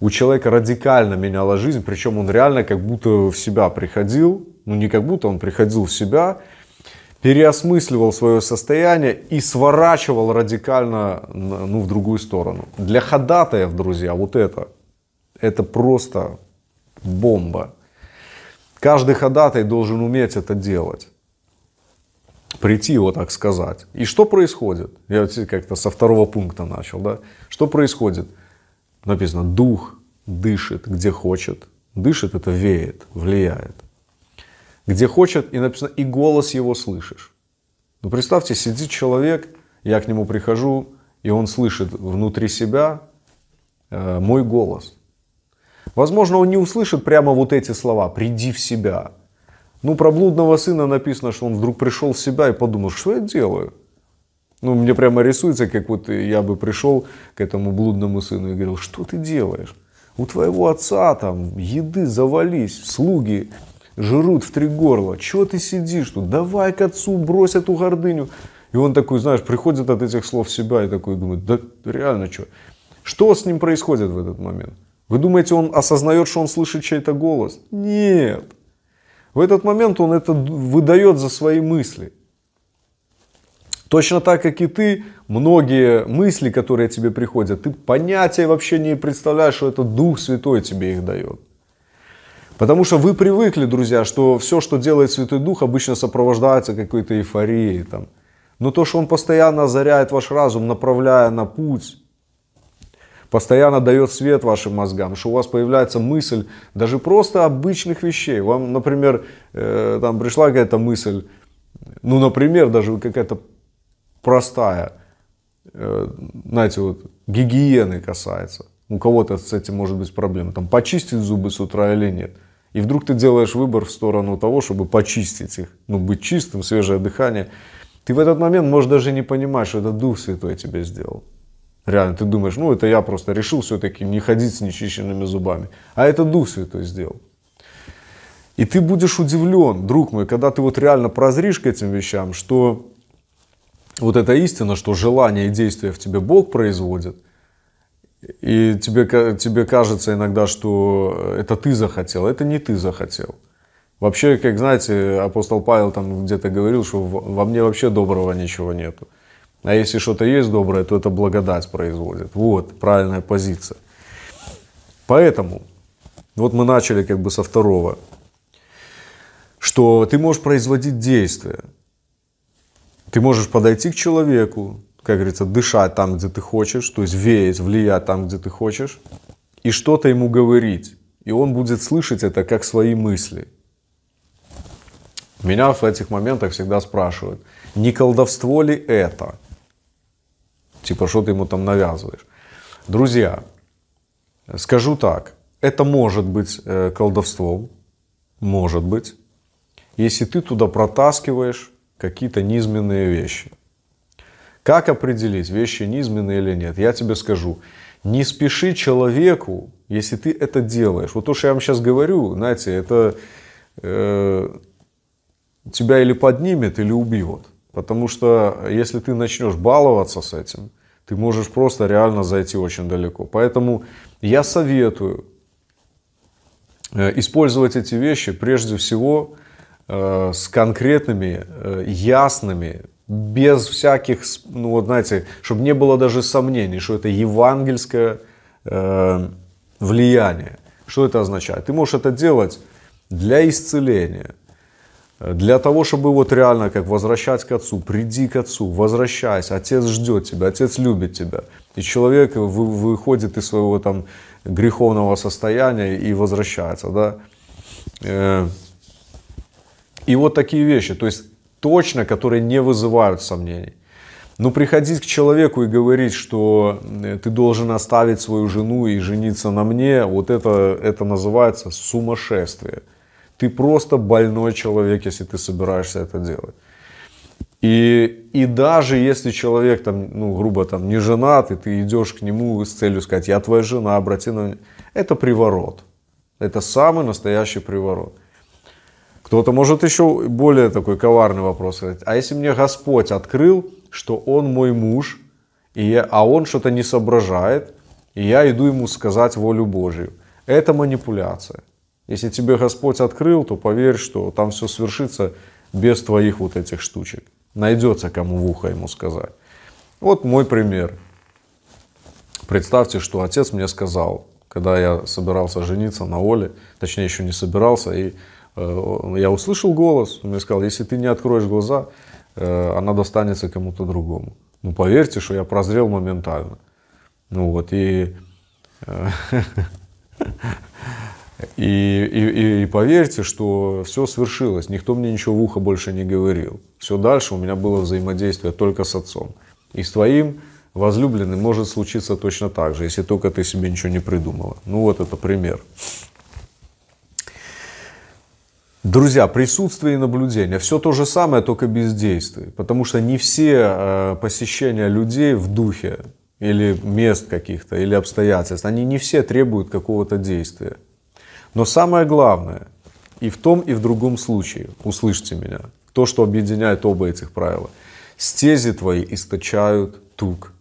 Speaker 1: у человека радикально меняла жизнь, причем он реально как будто в себя приходил, ну не как будто, он приходил в себя, переосмысливал свое состояние и сворачивал радикально ну, в другую сторону. Для ходатаев, друзья, вот это, это просто бомба. Каждый ходатай должен уметь это делать. Прийти его, так сказать. И что происходит? Я как-то со второго пункта начал, да? Что происходит? Написано, дух дышит, где хочет. Дышит это веет, влияет. Где хочет, и написано, и голос его слышишь. Ну представьте, сидит человек, я к нему прихожу, и он слышит внутри себя э, мой голос. Возможно, он не услышит прямо вот эти слова «приди в себя». Ну, про блудного сына написано, что он вдруг пришел в себя и подумал, что я делаю? Ну, мне прямо рисуется, как вот я бы пришел к этому блудному сыну и говорил, что ты делаешь? У твоего отца там еды завались, слуги жрут в три горла. Чего ты сидишь тут? Давай к отцу, брось эту гордыню. И он такой, знаешь, приходит от этих слов в себя и такой думает, да реально что? Что с ним происходит в этот момент? Вы думаете, он осознает, что он слышит чей-то голос? Нет. В этот момент он это выдает за свои мысли. Точно так, как и ты, многие мысли, которые тебе приходят, ты понятия вообще не представляешь, что это Дух Святой тебе их дает. Потому что вы привыкли, друзья, что все, что делает Святой Дух, обычно сопровождается какой-то эйфорией. Там. Но то, что Он постоянно озаряет ваш разум, направляя на путь, постоянно дает свет вашим мозгам, что у вас появляется мысль даже просто обычных вещей. Вам, например, э, там пришла какая-то мысль, ну, например, даже какая-то простая, э, знаете, вот гигиены касается. У кого-то с этим может быть проблема. Там почистить зубы с утра или нет. И вдруг ты делаешь выбор в сторону того, чтобы почистить их. Ну, быть чистым, свежее дыхание. Ты в этот момент можешь даже не понимать, что это Дух Святой тебе сделал. Реально, ты думаешь, ну это я просто решил все-таки не ходить с нечищенными зубами. А это Дух Святой сделал. И ты будешь удивлен, друг мой, когда ты вот реально прозришь к этим вещам, что вот эта истина, что желание и действие в тебе Бог производит, и тебе, тебе кажется иногда, что это ты захотел, это не ты захотел. Вообще, как знаете, апостол Павел там где-то говорил, что во мне вообще доброго ничего нету. А если что-то есть доброе, то это благодать производит. Вот, правильная позиция. Поэтому, вот мы начали как бы со второго, что ты можешь производить действия. Ты можешь подойти к человеку, как говорится, дышать там, где ты хочешь, то есть веять, влиять там, где ты хочешь, и что-то ему говорить. И он будет слышать это как свои мысли. Меня в этих моментах всегда спрашивают, не колдовство ли это – Типа, что ты ему там навязываешь. Друзья, скажу так. Это может быть э, колдовством. Может быть. Если ты туда протаскиваешь какие-то низменные вещи. Как определить, вещи низменные или нет? Я тебе скажу. Не спеши человеку, если ты это делаешь. Вот то, что я вам сейчас говорю, знаете, это э, тебя или поднимет, или убьет. Потому что э, если ты начнешь баловаться с этим, ты можешь просто реально зайти очень далеко. Поэтому я советую э, использовать эти вещи прежде всего э, с конкретными, ясными, без всяких, ну вот знаете, чтобы не было даже сомнений, что это евангельское влияние. Что это означает? Ты можешь это делать для исцеления – для того, чтобы вот реально как возвращать к отцу, приди к отцу, возвращайся, отец ждет тебя, отец любит тебя. И человек выходит из своего там греховного состояния и возвращается, да. Э, и вот такие вещи, то есть точно, которые не вызывают сомнений. Но ну, приходить к человеку и говорить, что э, ты должен оставить свою жену и жениться на мне, вот это, это называется сумасшествие – ты просто больной человек, если ты собираешься это делать. И, и даже если человек, там, ну, грубо там, не женат, и ты идешь к нему с целью сказать, я твоя жена, обрати на меня, это приворот. Это самый настоящий приворот. Кто-то может еще более такой коварный вопрос сказать: А если мне Господь открыл, что он мой муж, и я, а он что-то не соображает, и я иду ему сказать волю Божию. Это манипуляция. Если тебе Господь открыл, то поверь, что там все свершится без твоих вот этих штучек. Найдется кому в ухо ему сказать. Вот мой пример. Представьте, что отец мне сказал, когда я собирался жениться на Оле, точнее еще не собирался, и э, я услышал голос, он мне сказал, если ты не откроешь глаза, э, она достанется кому-то другому. Ну поверьте, что я прозрел моментально. Ну вот, и... Э, И, и, и поверьте, что все свершилось. Никто мне ничего в ухо больше не говорил. Все дальше у меня было взаимодействие только с отцом. И с твоим возлюбленным может случиться точно так же, если только ты себе ничего не придумала. Ну вот это пример. Друзья, присутствие и наблюдение. Все то же самое, только без действий. Потому что не все э, посещения людей в духе или мест каких-то, или обстоятельств, они не все требуют какого-то действия. Но самое главное, и в том, и в другом случае, услышьте меня, то, что объединяет оба этих правила, стези твои источают тук.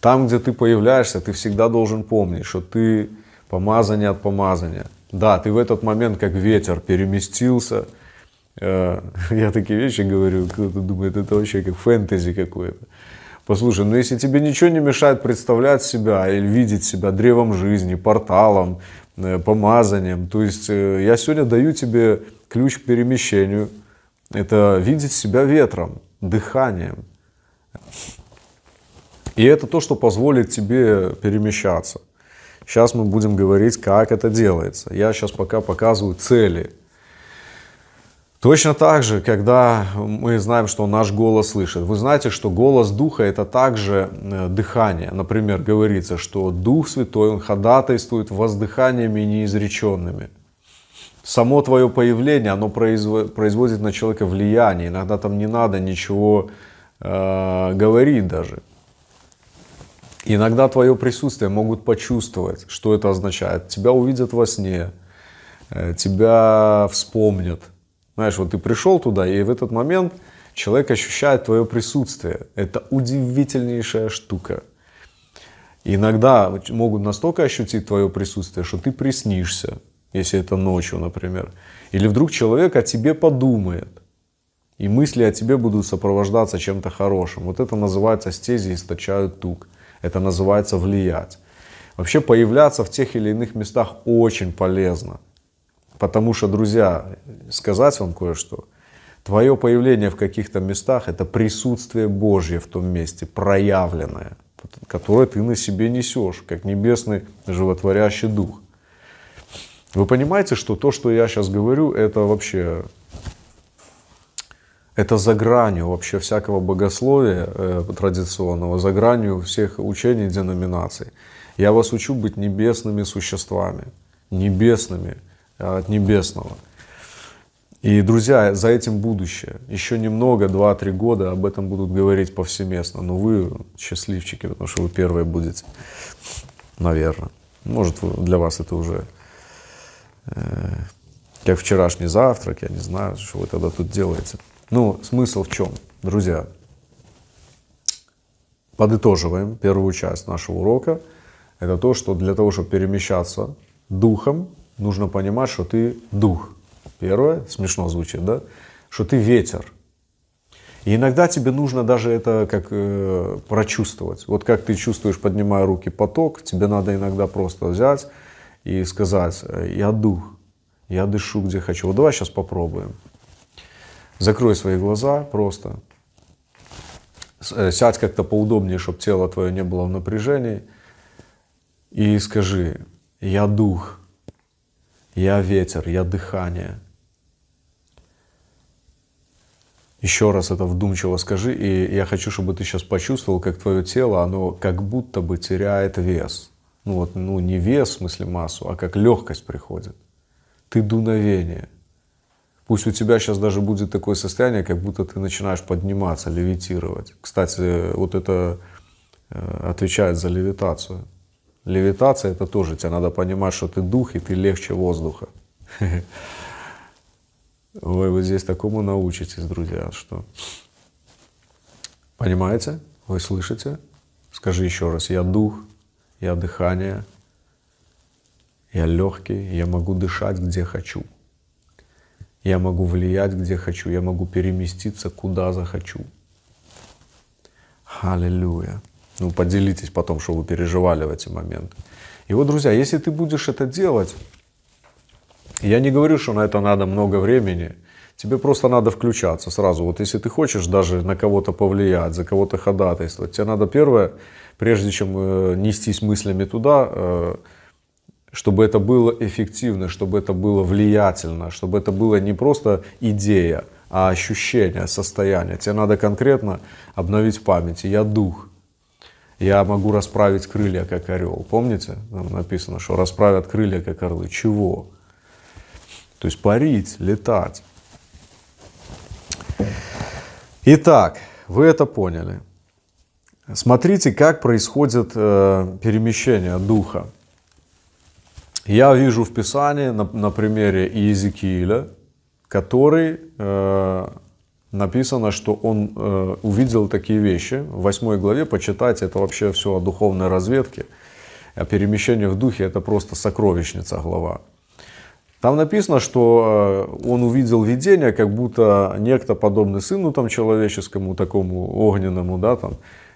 Speaker 1: Там, где ты появляешься, ты всегда должен помнить, что ты помазание от помазания. Да, ты в этот момент как ветер переместился. Э, я такие вещи говорю, кто-то думает, это вообще как фэнтези какое-то. Послушай, ну если тебе ничего не мешает представлять себя или видеть себя древом жизни, порталом, Э, помазанием. То есть э, я сегодня даю тебе ключ к перемещению. Это видеть себя ветром, дыханием. И это то, что позволит тебе перемещаться. Сейчас мы будем говорить, как это делается. Я сейчас пока показываю цели – Точно так же, когда мы знаем, что наш голос слышит. Вы знаете, что голос Духа это также э, дыхание. Например, говорится, что Дух Святой, Он ходатайствует воздыханиями неизреченными. Само твое появление, оно производит на человека влияние. Иногда там не надо ничего э, говорить даже. Иногда твое присутствие могут почувствовать, что это означает. Тебя увидят во сне, э, тебя вспомнят – знаешь, вот ты пришел туда, и в этот момент человек ощущает твое присутствие. Это удивительнейшая штука. Иногда могут настолько ощутить твое присутствие, что ты приснишься, если это ночью, например. Или вдруг человек о тебе подумает. И мысли о тебе будут сопровождаться чем-то хорошим. Вот это называется стези источают тук. Это называется влиять. Вообще появляться в тех или иных местах очень полезно. Потому что, друзья, сказать вам кое-что. Твое появление в каких-то местах — это присутствие Божье в том месте, проявленное, которое ты на себе несешь, как небесный животворящий дух. Вы понимаете, что то, что я сейчас говорю, это вообще это за гранью вообще всякого богословия э, традиционного, за гранью всех учений деноминаций. Я вас учу быть небесными существами, небесными а, от небесного. И, друзья, за этим будущее. Еще немного, 2-3 года об этом будут говорить повсеместно. Но вы счастливчики, потому что вы первые будете. Наверное. Может, для вас это уже э, как вчерашний завтрак, я не знаю, что вы тогда тут делаете. Ну, смысл в чем, друзья? Подытоживаем первую часть нашего урока. Это то, что для того, чтобы перемещаться духом, нужно понимать, что ты дух. Первое, смешно звучит, да? Что ты ветер. И иногда тебе нужно даже это как э, прочувствовать. Вот как ты чувствуешь, поднимая руки, поток, тебе надо иногда просто взять и сказать, э, я дух, я дышу где хочу. Вот давай сейчас попробуем. Закрой свои глаза просто. Э, сядь как-то поудобнее, чтобы тело твое не было в напряжении. И скажи, я дух я ветер, я дыхание. Еще раз это вдумчиво скажи, и я хочу, чтобы ты сейчас почувствовал, как твое тело, оно как будто бы теряет вес. Ну вот, ну не вес в смысле массу, а как легкость приходит. Ты дуновение. Пусть у тебя сейчас даже будет такое состояние, как будто ты начинаешь подниматься, левитировать. Кстати, вот это э, отвечает за левитацию. Левитация это тоже, тебе надо понимать, что ты дух, и ты легче воздуха. Вы вот здесь такому научитесь, друзья, что понимаете, вы слышите, скажи еще раз, я дух, я дыхание, я легкий, я могу дышать, где хочу. Я могу влиять, где хочу, я могу переместиться, куда захочу. Аллилуйя. Ну, поделитесь потом, что вы переживали в эти моменты. И вот, друзья, если ты будешь это делать, я не говорю, что на это надо много времени, тебе просто надо включаться сразу. Вот если ты хочешь даже на кого-то повлиять, за кого-то ходатайствовать, тебе надо первое, прежде чем э, нестись мыслями туда, э, чтобы это было эффективно, чтобы это было влиятельно, чтобы это было не просто идея, а ощущение, состояние. Тебе надо конкретно обновить память, я дух – я могу расправить крылья, как орел. Помните, там написано, что расправят крылья, как орлы. Чего? То есть парить, летать. Итак, вы это поняли. Смотрите, как происходит э, перемещение духа. Я вижу в Писании на, на примере Иезекииля, который э, написано, что он э, увидел такие вещи. В 8 главе почитать это вообще все о духовной разведке, о перемещении в духе, это просто сокровищница глава. Там написано, что э, он увидел видение, как будто некто, подобный сыну там человеческому, такому огненному, да, там,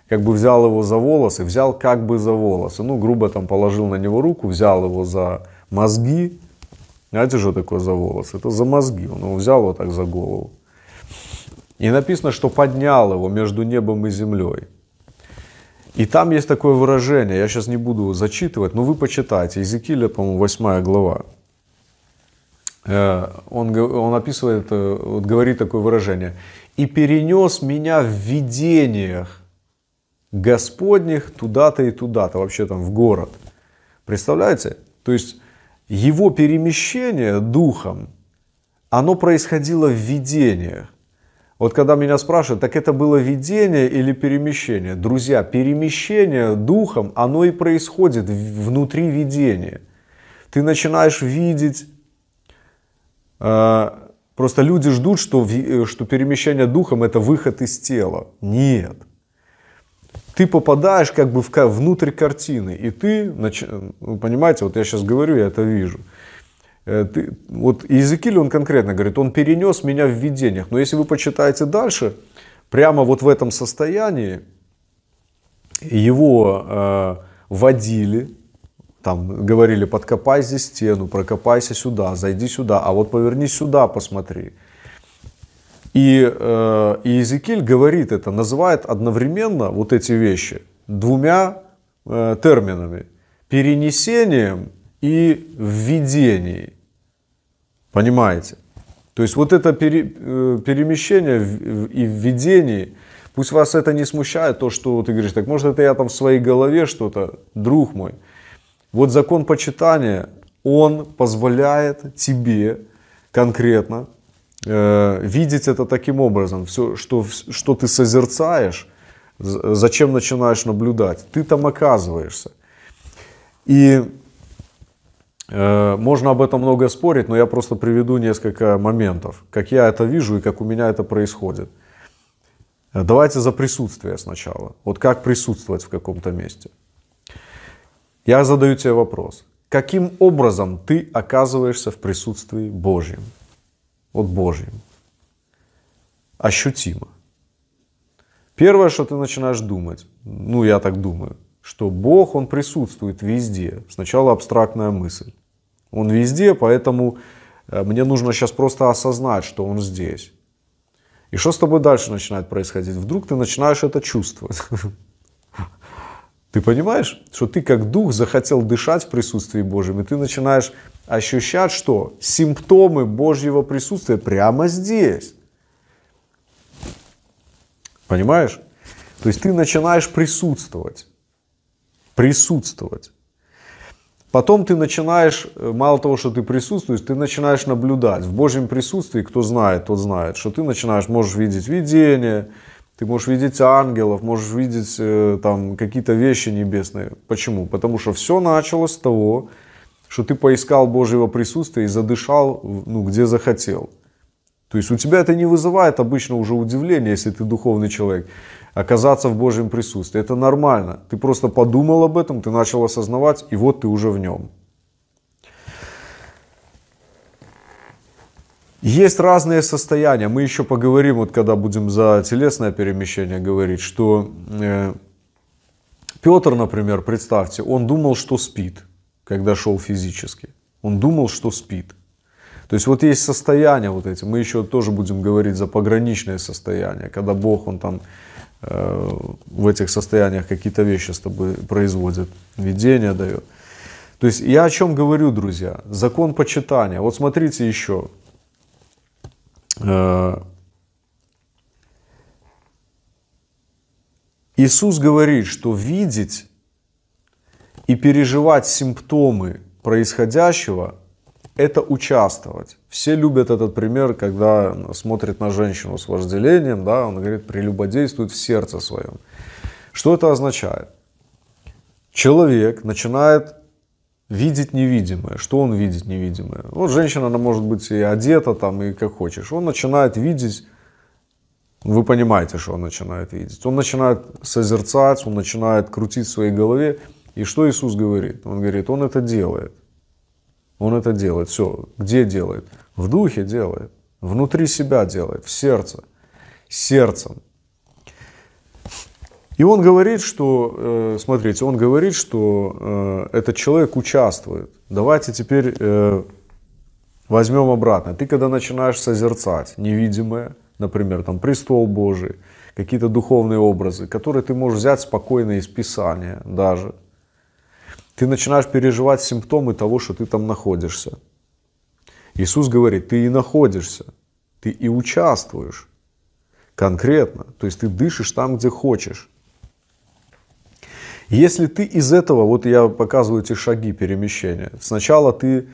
Speaker 1: как бы взял его за волосы, взял как бы за волосы, ну, грубо там положил на него руку, взял его за мозги, знаете, что такое за волосы? Это за мозги, он его взял вот так за голову и написано, что поднял его между небом и землей. И там есть такое выражение, я сейчас не буду зачитывать, но вы почитайте, Иезекииля, по-моему, 8 глава. Э, он, он описывает, э, вот говорит такое выражение. «И перенес меня в видениях Господних туда-то и туда-то, вообще там в город». Представляете? То есть его перемещение духом, оно происходило в видениях. Вот когда меня спрашивают, так это было видение или перемещение? Друзья, перемещение духом, оно и происходит внутри видения. Ты начинаешь видеть, э, просто люди ждут, что, э, что перемещение духом это выход из тела. Нет. Ты попадаешь как бы в, внутрь картины, и ты, э, ну, понимаете, вот я сейчас говорю, я это вижу – Э, ты, вот Иезекииль, он конкретно говорит, он перенес меня в видениях. Но если вы почитаете дальше, прямо вот в этом состоянии его э, водили, там говорили, подкопай здесь стену, прокопайся сюда, зайди сюда, а вот поверни сюда, посмотри. И э, Иезекииль говорит это, называет одновременно вот эти вещи двумя э, терминами. Перенесением и в видении. Понимаете? То есть вот это пере, э, перемещение и в видении, пусть вас это не смущает, то, что ты говоришь, так может это я там в своей голове что-то, друг мой. Вот закон почитания, он позволяет тебе конкретно э, видеть это таким образом. Все, что, что ты созерцаешь, зачем начинаешь наблюдать, ты там оказываешься. И Э, можно об этом много спорить, но я просто приведу несколько моментов, как я это вижу и как у меня это происходит. Э, давайте за присутствие сначала. Вот как присутствовать в каком-то месте. Я задаю тебе вопрос. Каким образом ты оказываешься в присутствии Божьем? Вот Божьем. Ощутимо. Первое, что ты начинаешь думать, ну я так думаю, что Бог, Он присутствует везде. Сначала абстрактная мысль. Он везде, поэтому э, мне нужно сейчас просто осознать, что он здесь. И что с тобой дальше начинает происходить? Вдруг ты начинаешь это чувствовать. Ты понимаешь, что ты как дух захотел дышать в присутствии Божьем, и ты начинаешь ощущать, что симптомы Божьего присутствия прямо здесь. Понимаешь? То есть ты начинаешь присутствовать. Присутствовать. Потом ты начинаешь, э, мало того, что ты присутствуешь, ты начинаешь наблюдать. В Божьем присутствии, кто знает, тот знает, что ты начинаешь, можешь видеть видение, ты можешь видеть ангелов, можешь видеть э, там какие-то вещи небесные. Почему? Потому что все началось с того, что ты поискал Божьего присутствия и задышал, ну, где захотел. То есть у тебя это не вызывает обычно уже удивления, если ты духовный человек оказаться в Божьем присутствии. Это нормально. Ты просто подумал об этом, ты начал осознавать, и вот ты уже в нем. Есть разные состояния. Мы еще поговорим, вот когда будем за телесное перемещение говорить, что э, Петр, например, представьте, он думал, что спит, когда шел физически. Он думал, что спит. То есть вот есть состояния вот эти. Мы еще тоже будем говорить за пограничное состояние, когда Бог, он там Э, в этих состояниях какие-то вещи с тобой производит, видение дает. То есть я о чем говорю, друзья? Закон почитания. Вот смотрите еще. Э, Иисус говорит, что видеть и переживать симптомы происходящего это участвовать. Все любят этот пример, когда смотрит на женщину с вожделением, да, он говорит, прелюбодействует в сердце своем. Что это означает? Человек начинает видеть невидимое. Что он видит невидимое? Вот ну, женщина, она может быть и одета там, и как хочешь. Он начинает видеть, вы понимаете, что он начинает видеть. Он начинает созерцать, он начинает крутить в своей голове. И что Иисус говорит? Он говорит, он это делает. Он это делает. Все. Где делает? В духе делает. Внутри себя делает. В сердце. Сердцем. И он говорит, что, э, смотрите, он говорит, что э, этот человек участвует. Давайте теперь э, возьмем обратно. Ты когда начинаешь созерцать невидимое, например, там престол Божий, какие-то духовные образы, которые ты можешь взять спокойно из Писания даже – ты начинаешь переживать симптомы того, что ты там находишься. Иисус говорит, ты и находишься, ты и участвуешь конкретно, то есть ты дышишь там, где хочешь. Если ты из этого, вот я показываю эти шаги перемещения, сначала ты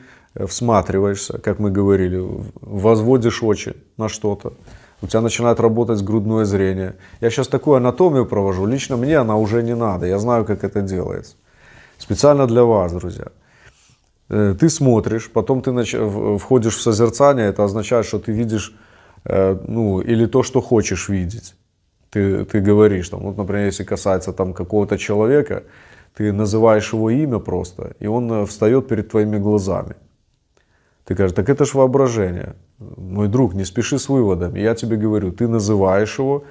Speaker 1: всматриваешься, как мы говорили, возводишь очи на что-то, у тебя начинает работать грудное зрение. Я сейчас такую анатомию провожу, лично мне она уже не надо, я знаю, как это делается. Специально для вас, друзья. Э, ты смотришь, потом ты входишь в созерцание, это означает, что ты видишь, э, ну, или то, что хочешь видеть. Ты, ты говоришь, там, вот, например, если касается там какого-то человека, ты называешь его имя просто, и он э, встает перед твоими глазами. Ты говоришь, так это ж воображение. Мой друг, не спеши с выводами. Я тебе говорю, ты называешь его,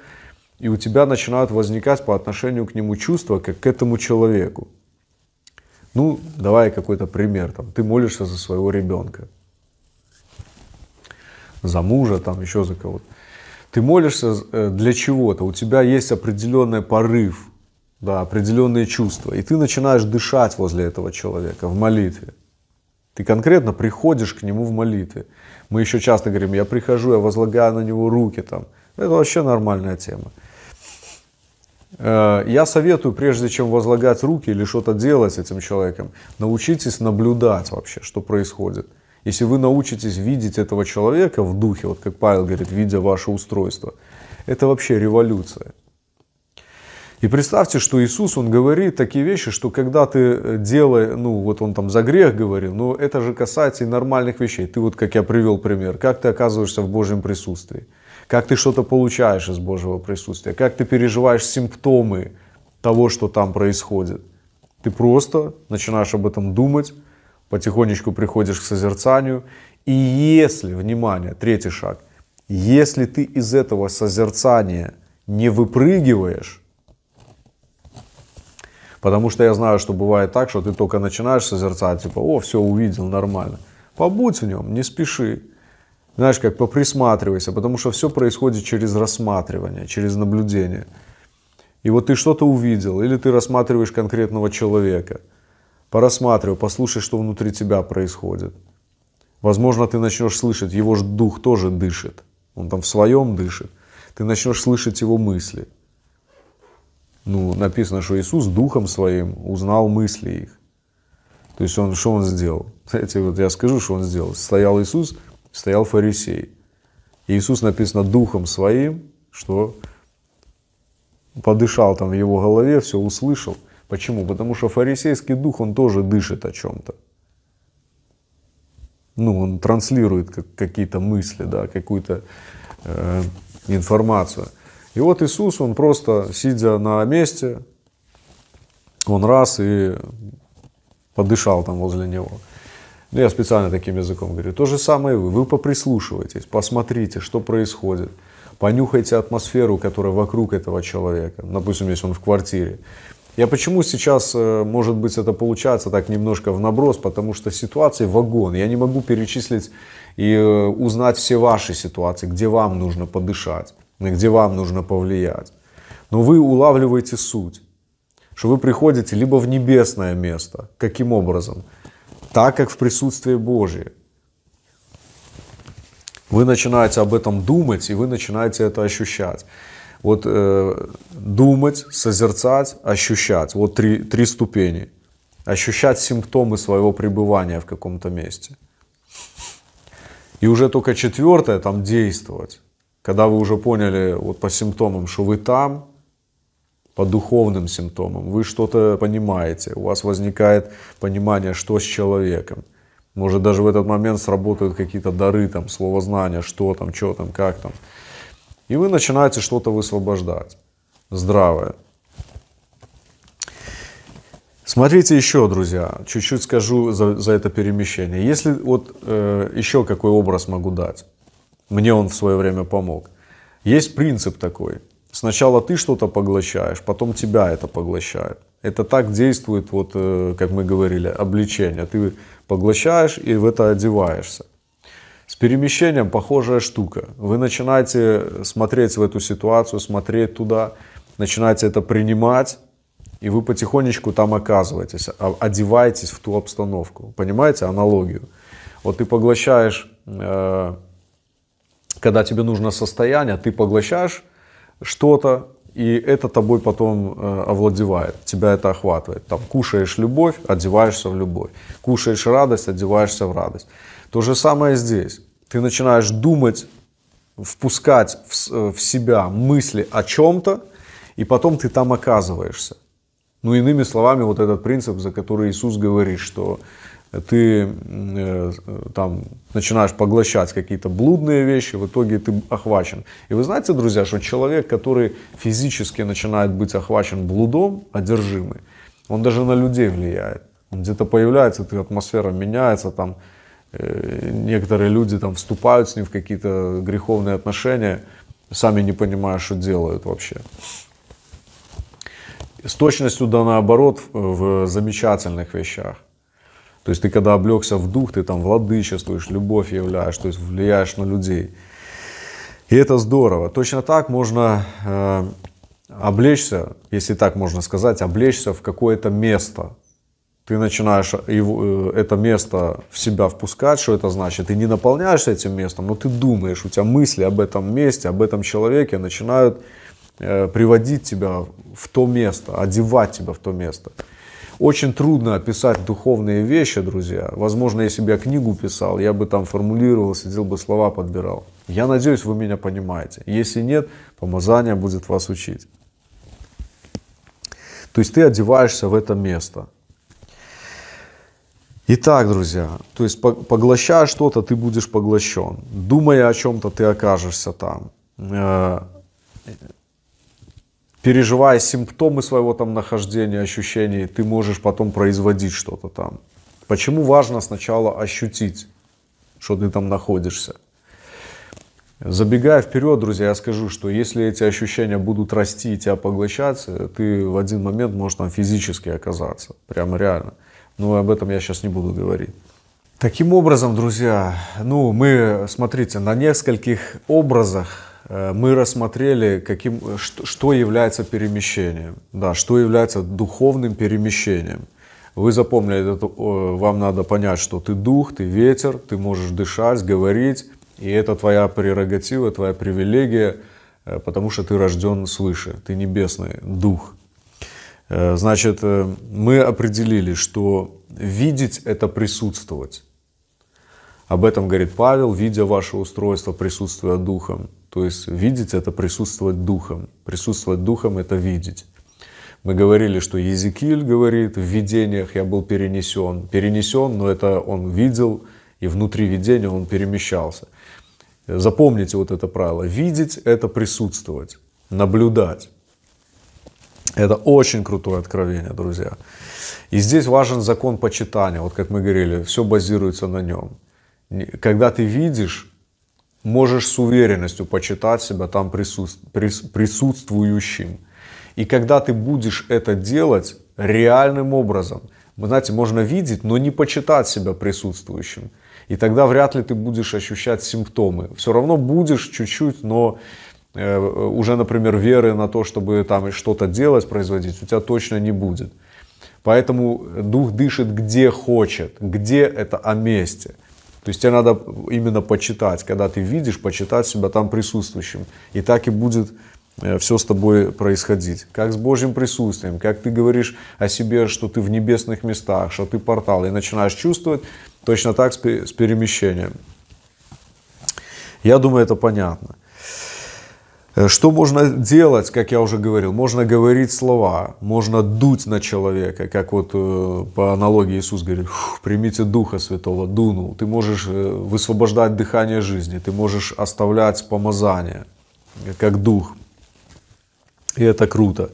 Speaker 1: и у тебя начинают возникать по отношению к нему чувства, как к этому человеку. Ну, давай какой-то пример. Там, ты молишься за своего ребенка, за мужа, там еще за кого-то. Ты молишься э, для чего-то, у тебя есть определенный порыв, да, определенные чувства, и ты начинаешь дышать возле этого человека в молитве. Ты конкретно приходишь к нему в молитве. Мы еще часто говорим, я прихожу, я возлагаю на него руки там. Это вообще нормальная тема. Э, я советую, прежде чем возлагать руки или что-то делать с этим человеком, научитесь наблюдать вообще, что происходит. Если вы научитесь видеть этого человека в духе, вот как Павел говорит, видя ваше устройство, это вообще революция. И представьте, что Иисус, он говорит такие вещи, что когда ты э, делай, ну вот он там за грех говорил, но это же касается и нормальных вещей. Ты вот, как я привел пример, как ты оказываешься в Божьем присутствии как ты что-то получаешь из Божьего присутствия, как ты переживаешь симптомы того, что там происходит. Ты просто начинаешь об этом думать, потихонечку приходишь к созерцанию. И если, внимание, третий шаг, если ты из этого созерцания не выпрыгиваешь, потому что я знаю, что бывает так, что ты только начинаешь созерцать, типа, о, все увидел, нормально. Побудь в нем, не спеши знаешь, как поприсматривайся, потому что все происходит через рассматривание, через наблюдение. И вот ты что-то увидел, или ты рассматриваешь конкретного человека. Порассматривай, послушай, что внутри тебя происходит. Возможно, ты начнешь слышать, его же дух тоже дышит. Он там в своем дышит. Ты начнешь слышать его мысли. Ну, написано, что Иисус духом своим узнал мысли их. То есть он, что он сделал? Знаете, вот я скажу, что он сделал. Стоял Иисус, стоял фарисей. И Иисус, написано, духом своим, что подышал там в его голове, все услышал. Почему? Потому что фарисейский дух, он тоже дышит о чем-то. Ну, он транслирует какие-то мысли, да, какую-то э, информацию. И вот Иисус, он просто, сидя на месте, он раз и подышал там возле него. Ну, я специально таким языком говорю. То же самое вы. Вы поприслушивайтесь, посмотрите, что происходит. Понюхайте атмосферу, которая вокруг этого человека. Допустим, если он в квартире. Я почему сейчас, э, может быть, это получается так немножко в наброс, потому что ситуации вагон. Я не могу перечислить и э, узнать все ваши ситуации, где вам нужно подышать, где вам нужно повлиять. Но вы улавливаете суть, что вы приходите либо в небесное место. Каким образом? так как в присутствии Божьем. Вы начинаете об этом думать, и вы начинаете это ощущать. Вот э, думать, созерцать, ощущать. Вот три, три ступени. Ощущать симптомы своего пребывания в каком-то месте. И уже только четвертое там действовать. Когда вы уже поняли вот по симптомам, что вы там, по духовным симптомам, вы что-то понимаете, у вас возникает понимание, что с человеком. Может даже в этот момент сработают какие-то дары, там, слово знания, что там, что там, как там. И вы начинаете что-то высвобождать. Здравое. Смотрите еще, друзья, чуть-чуть скажу за, за это перемещение. Если вот э, еще какой образ могу дать, мне он в свое время помог. Есть принцип такой – Сначала ты что-то поглощаешь, потом тебя это поглощает. Это так действует, вот, э, как мы говорили, обличение. Ты поглощаешь и в это одеваешься. С перемещением похожая штука. Вы начинаете смотреть в эту ситуацию, смотреть туда, начинаете это принимать, и вы потихонечку там оказываетесь, а, одеваетесь в ту обстановку. Понимаете аналогию? Вот ты поглощаешь, э, когда тебе нужно состояние, ты поглощаешь что-то, и это тобой потом э, овладевает, тебя это охватывает. Там кушаешь любовь, одеваешься в любовь. Кушаешь радость, одеваешься в радость. То же самое здесь. Ты начинаешь думать, впускать в, э, в себя мысли о чем-то, и потом ты там оказываешься. Ну, иными словами, вот этот принцип, за который Иисус говорит, что ты э, там начинаешь поглощать какие-то блудные вещи, в итоге ты охвачен. И вы знаете, друзья, что человек, который физически начинает быть охвачен блудом, одержимый, он даже на людей влияет. Он где-то появляется, ты, атмосфера меняется, там э, некоторые люди там вступают с ним в какие-то греховные отношения, сами не понимая, что делают вообще с точностью да наоборот в замечательных вещах. То есть ты когда облегся в дух, ты там владычествуешь, любовь являешь, то есть влияешь на людей. И это здорово. Точно так можно э, облечься, если так можно сказать, облечься в какое-то место. Ты начинаешь его, э, это место в себя впускать, что это значит. Ты не наполняешься этим местом, но ты думаешь, у тебя мысли об этом месте, об этом человеке начинают э, приводить тебя в то место, одевать тебя в то место. Очень трудно описать духовные вещи, друзья. Возможно, если бы я книгу писал, я бы там формулировал, сидел бы слова подбирал. Я надеюсь, вы меня понимаете. Если нет, помазание будет вас учить. То есть ты одеваешься в это место. Итак, друзья, то есть поглощая что-то, ты будешь поглощен. Думая о чем-то, ты окажешься там э, переживая симптомы своего там нахождения, ощущений, ты можешь потом производить что-то там. Почему важно сначала ощутить, что ты там находишься? Забегая вперед, друзья, я скажу, что если эти ощущения будут расти и тебя поглощать, ты в один момент можешь там физически оказаться, прямо реально. Но об этом я сейчас не буду говорить. Таким образом, друзья, ну мы, смотрите, на нескольких образах Э, мы рассмотрели, каким, что, что является перемещением, да, что является духовным перемещением. Вы запомнили, это, э, вам надо понять, что ты дух, ты ветер, ты можешь дышать, говорить, и это твоя прерогатива, твоя привилегия, э, потому что ты рожден свыше, ты небесный дух. Значит, мы определили, что видеть — это присутствовать. Об этом говорит Павел, видя ваше устройство, присутствуя духом. То есть видеть — это присутствовать духом. Присутствовать духом — это видеть. Мы говорили, что Езекиль говорит, в видениях я был перенесен. Перенесен, но это он видел, и внутри видения он перемещался. Запомните вот это правило. Видеть — это присутствовать, наблюдать. Это очень крутое откровение, друзья. И здесь важен закон почитания, вот как мы говорили, все базируется на нем когда ты видишь, можешь с уверенностью почитать себя там присутствующим. И когда ты будешь это делать реальным образом, вы знаете, можно видеть, но не почитать себя присутствующим. И тогда вряд ли ты будешь ощущать симптомы. Все равно будешь чуть-чуть, но э, уже, например, веры на то, чтобы там что-то делать, производить, у тебя точно не будет. Поэтому дух дышит где хочет, где это о месте – то есть тебе надо именно почитать, когда ты видишь, почитать себя там присутствующим. И так и будет э, все с тобой происходить. Как с Божьим присутствием, как ты говоришь о себе, что ты в небесных местах, что ты портал, и начинаешь чувствовать точно так с перемещением. Я думаю, это понятно. Э, что можно делать, как я уже говорил? Можно говорить слова, можно дуть на человека, как вот э, по аналогии Иисус говорит, примите Духа Святого, дунул. Ты можешь э, высвобождать дыхание жизни, ты можешь оставлять помазание, как Дух. И это круто.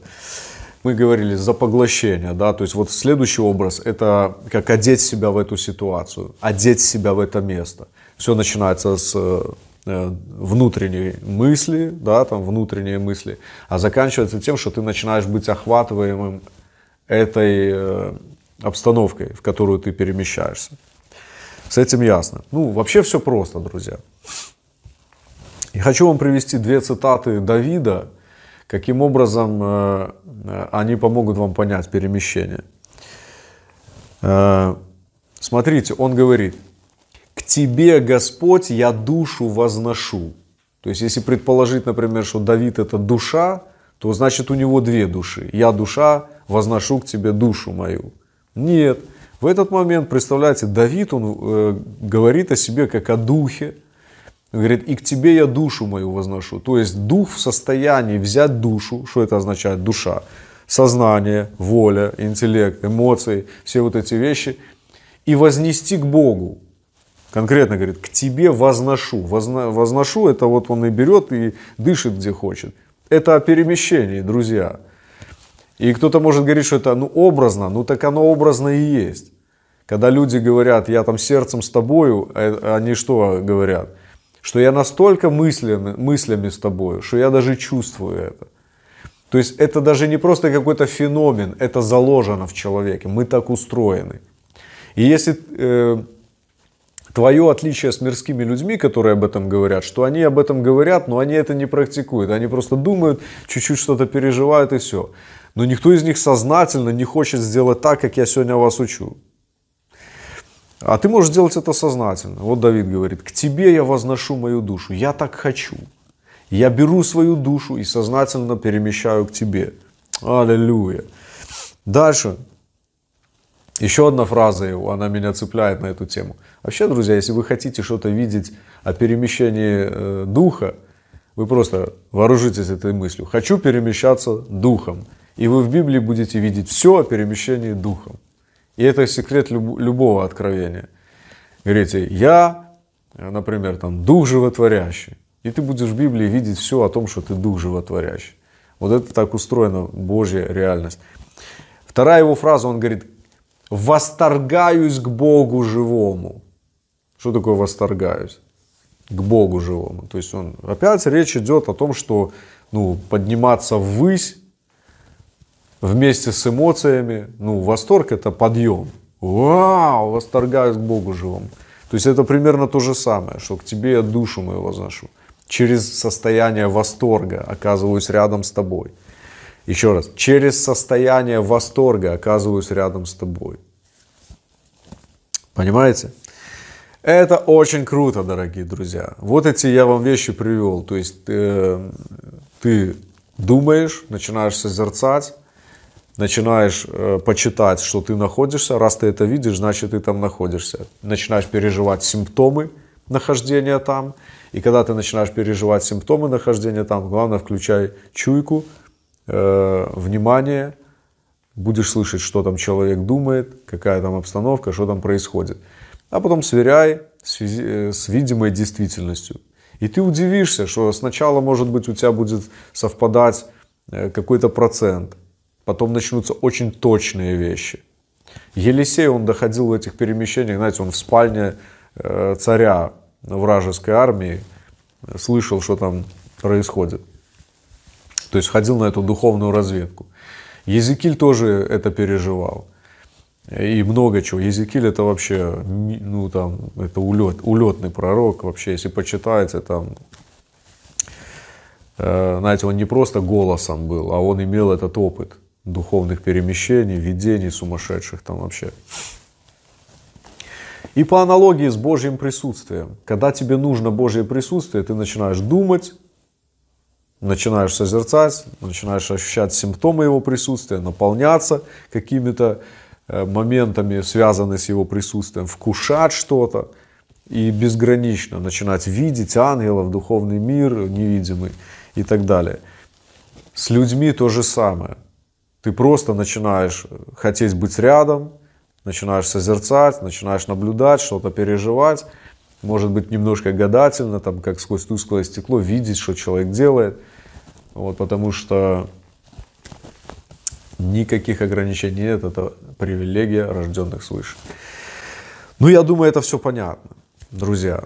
Speaker 1: Мы говорили за поглощение, да, то есть вот следующий образ – это как одеть себя в эту ситуацию, одеть себя в это место. Все начинается с Э, внутренней мысли, да, там внутренние мысли, а заканчивается тем, что ты начинаешь быть охватываемым этой э, обстановкой, в которую ты перемещаешься. С этим ясно. Ну, вообще все просто, друзья. И хочу вам привести две цитаты Давида, каким образом э, они помогут вам понять перемещение. Смотрите, он говорит, к Тебе, Господь, я душу возношу. То есть, если предположить, например, что Давид это душа, то значит у него две души. Я душа, возношу к тебе душу мою. Нет. В этот момент, представляете, Давид, он э, говорит о себе как о духе. Он говорит, и к тебе я душу мою возношу. То есть дух в состоянии взять душу, что это означает душа, сознание, воля, интеллект, эмоции, все вот эти вещи, и вознести к Богу. Конкретно говорит, к тебе возношу. Возно, возношу, это вот он и берет и дышит где хочет. Это о перемещении, друзья. И кто-то может говорить, что это ну, образно, ну так оно образно и есть. Когда люди говорят, я там сердцем с тобою, а, они что говорят? Что я настолько мыслями, мыслями с тобою, что я даже чувствую это. То есть это даже не просто какой-то феномен, это заложено в человеке, мы так устроены. И если э, твое отличие с мирскими людьми, которые об этом говорят, что они об этом говорят, но они это не практикуют. Они просто думают, чуть-чуть что-то переживают и все. Но никто из них сознательно не хочет сделать так, как я сегодня вас учу. А ты можешь сделать это сознательно. Вот Давид говорит, к тебе я возношу мою душу. Я так хочу. Я беру свою душу и сознательно перемещаю к тебе. Аллилуйя. Дальше. Еще одна фраза его, она меня цепляет на эту тему. Вообще, друзья, если вы хотите что-то видеть о перемещении э, духа, вы просто вооружитесь этой мыслью. Хочу перемещаться духом. И вы в Библии будете видеть все о перемещении духом. И это секрет люб- любого откровения. Говорите, я, например, там, дух животворящий. И ты будешь в Библии видеть все о том, что ты дух животворящий. Вот это так устроена Божья реальность. Вторая его фраза, он говорит, восторгаюсь к Богу живому. Что такое восторгаюсь? К Богу живому. То есть он, опять речь идет о том, что ну, подниматься ввысь вместе с эмоциями. Ну, восторг это подъем. Вау, восторгаюсь к Богу живому. То есть это примерно то же самое, что к тебе я душу мою возношу. Через состояние восторга оказываюсь рядом с тобой. Еще раз, через состояние восторга оказываюсь рядом с тобой. Понимаете? Это очень круто, дорогие друзья. Вот эти я вам вещи привел. То есть э, ты думаешь, начинаешь созерцать, начинаешь э, почитать, что ты находишься. Раз ты это видишь, значит ты там находишься. Начинаешь переживать симптомы нахождения там. И когда ты начинаешь переживать симптомы нахождения там, главное включай чуйку – Э, внимание, будешь слышать, что там человек думает, какая там обстановка, что там происходит. А потом сверяй с, э, с видимой действительностью. И ты удивишься, что сначала, может быть, у тебя будет совпадать э, какой-то процент, потом начнутся очень точные вещи. Елисей, он доходил в этих перемещениях, знаете, он в спальне царя вражеской армии слышал, что там происходит. То есть ходил на эту духовную разведку. Езекиль тоже это переживал. И много чего. Езекиль это вообще, ну там, это улет, улетный пророк вообще. Если почитаете, там, э, знаете, он не просто голосом был, а он имел этот опыт духовных перемещений, видений сумасшедших там вообще. И по аналогии с Божьим присутствием. Когда тебе нужно Божье присутствие, ты начинаешь думать, начинаешь созерцать, начинаешь ощущать симптомы его присутствия, наполняться какими-то э, моментами, связанными с его присутствием, вкушать что-то и безгранично начинать видеть ангелов, духовный мир невидимый и так далее. С людьми то же самое. Ты просто начинаешь э, хотеть быть рядом, начинаешь созерцать, начинаешь наблюдать, что-то переживать, может быть, немножко гадательно, там, как сквозь тусклое стекло, видеть, что человек делает – вот, потому что никаких ограничений нет, это привилегия рожденных свыше. Ну, я думаю, это все понятно, друзья.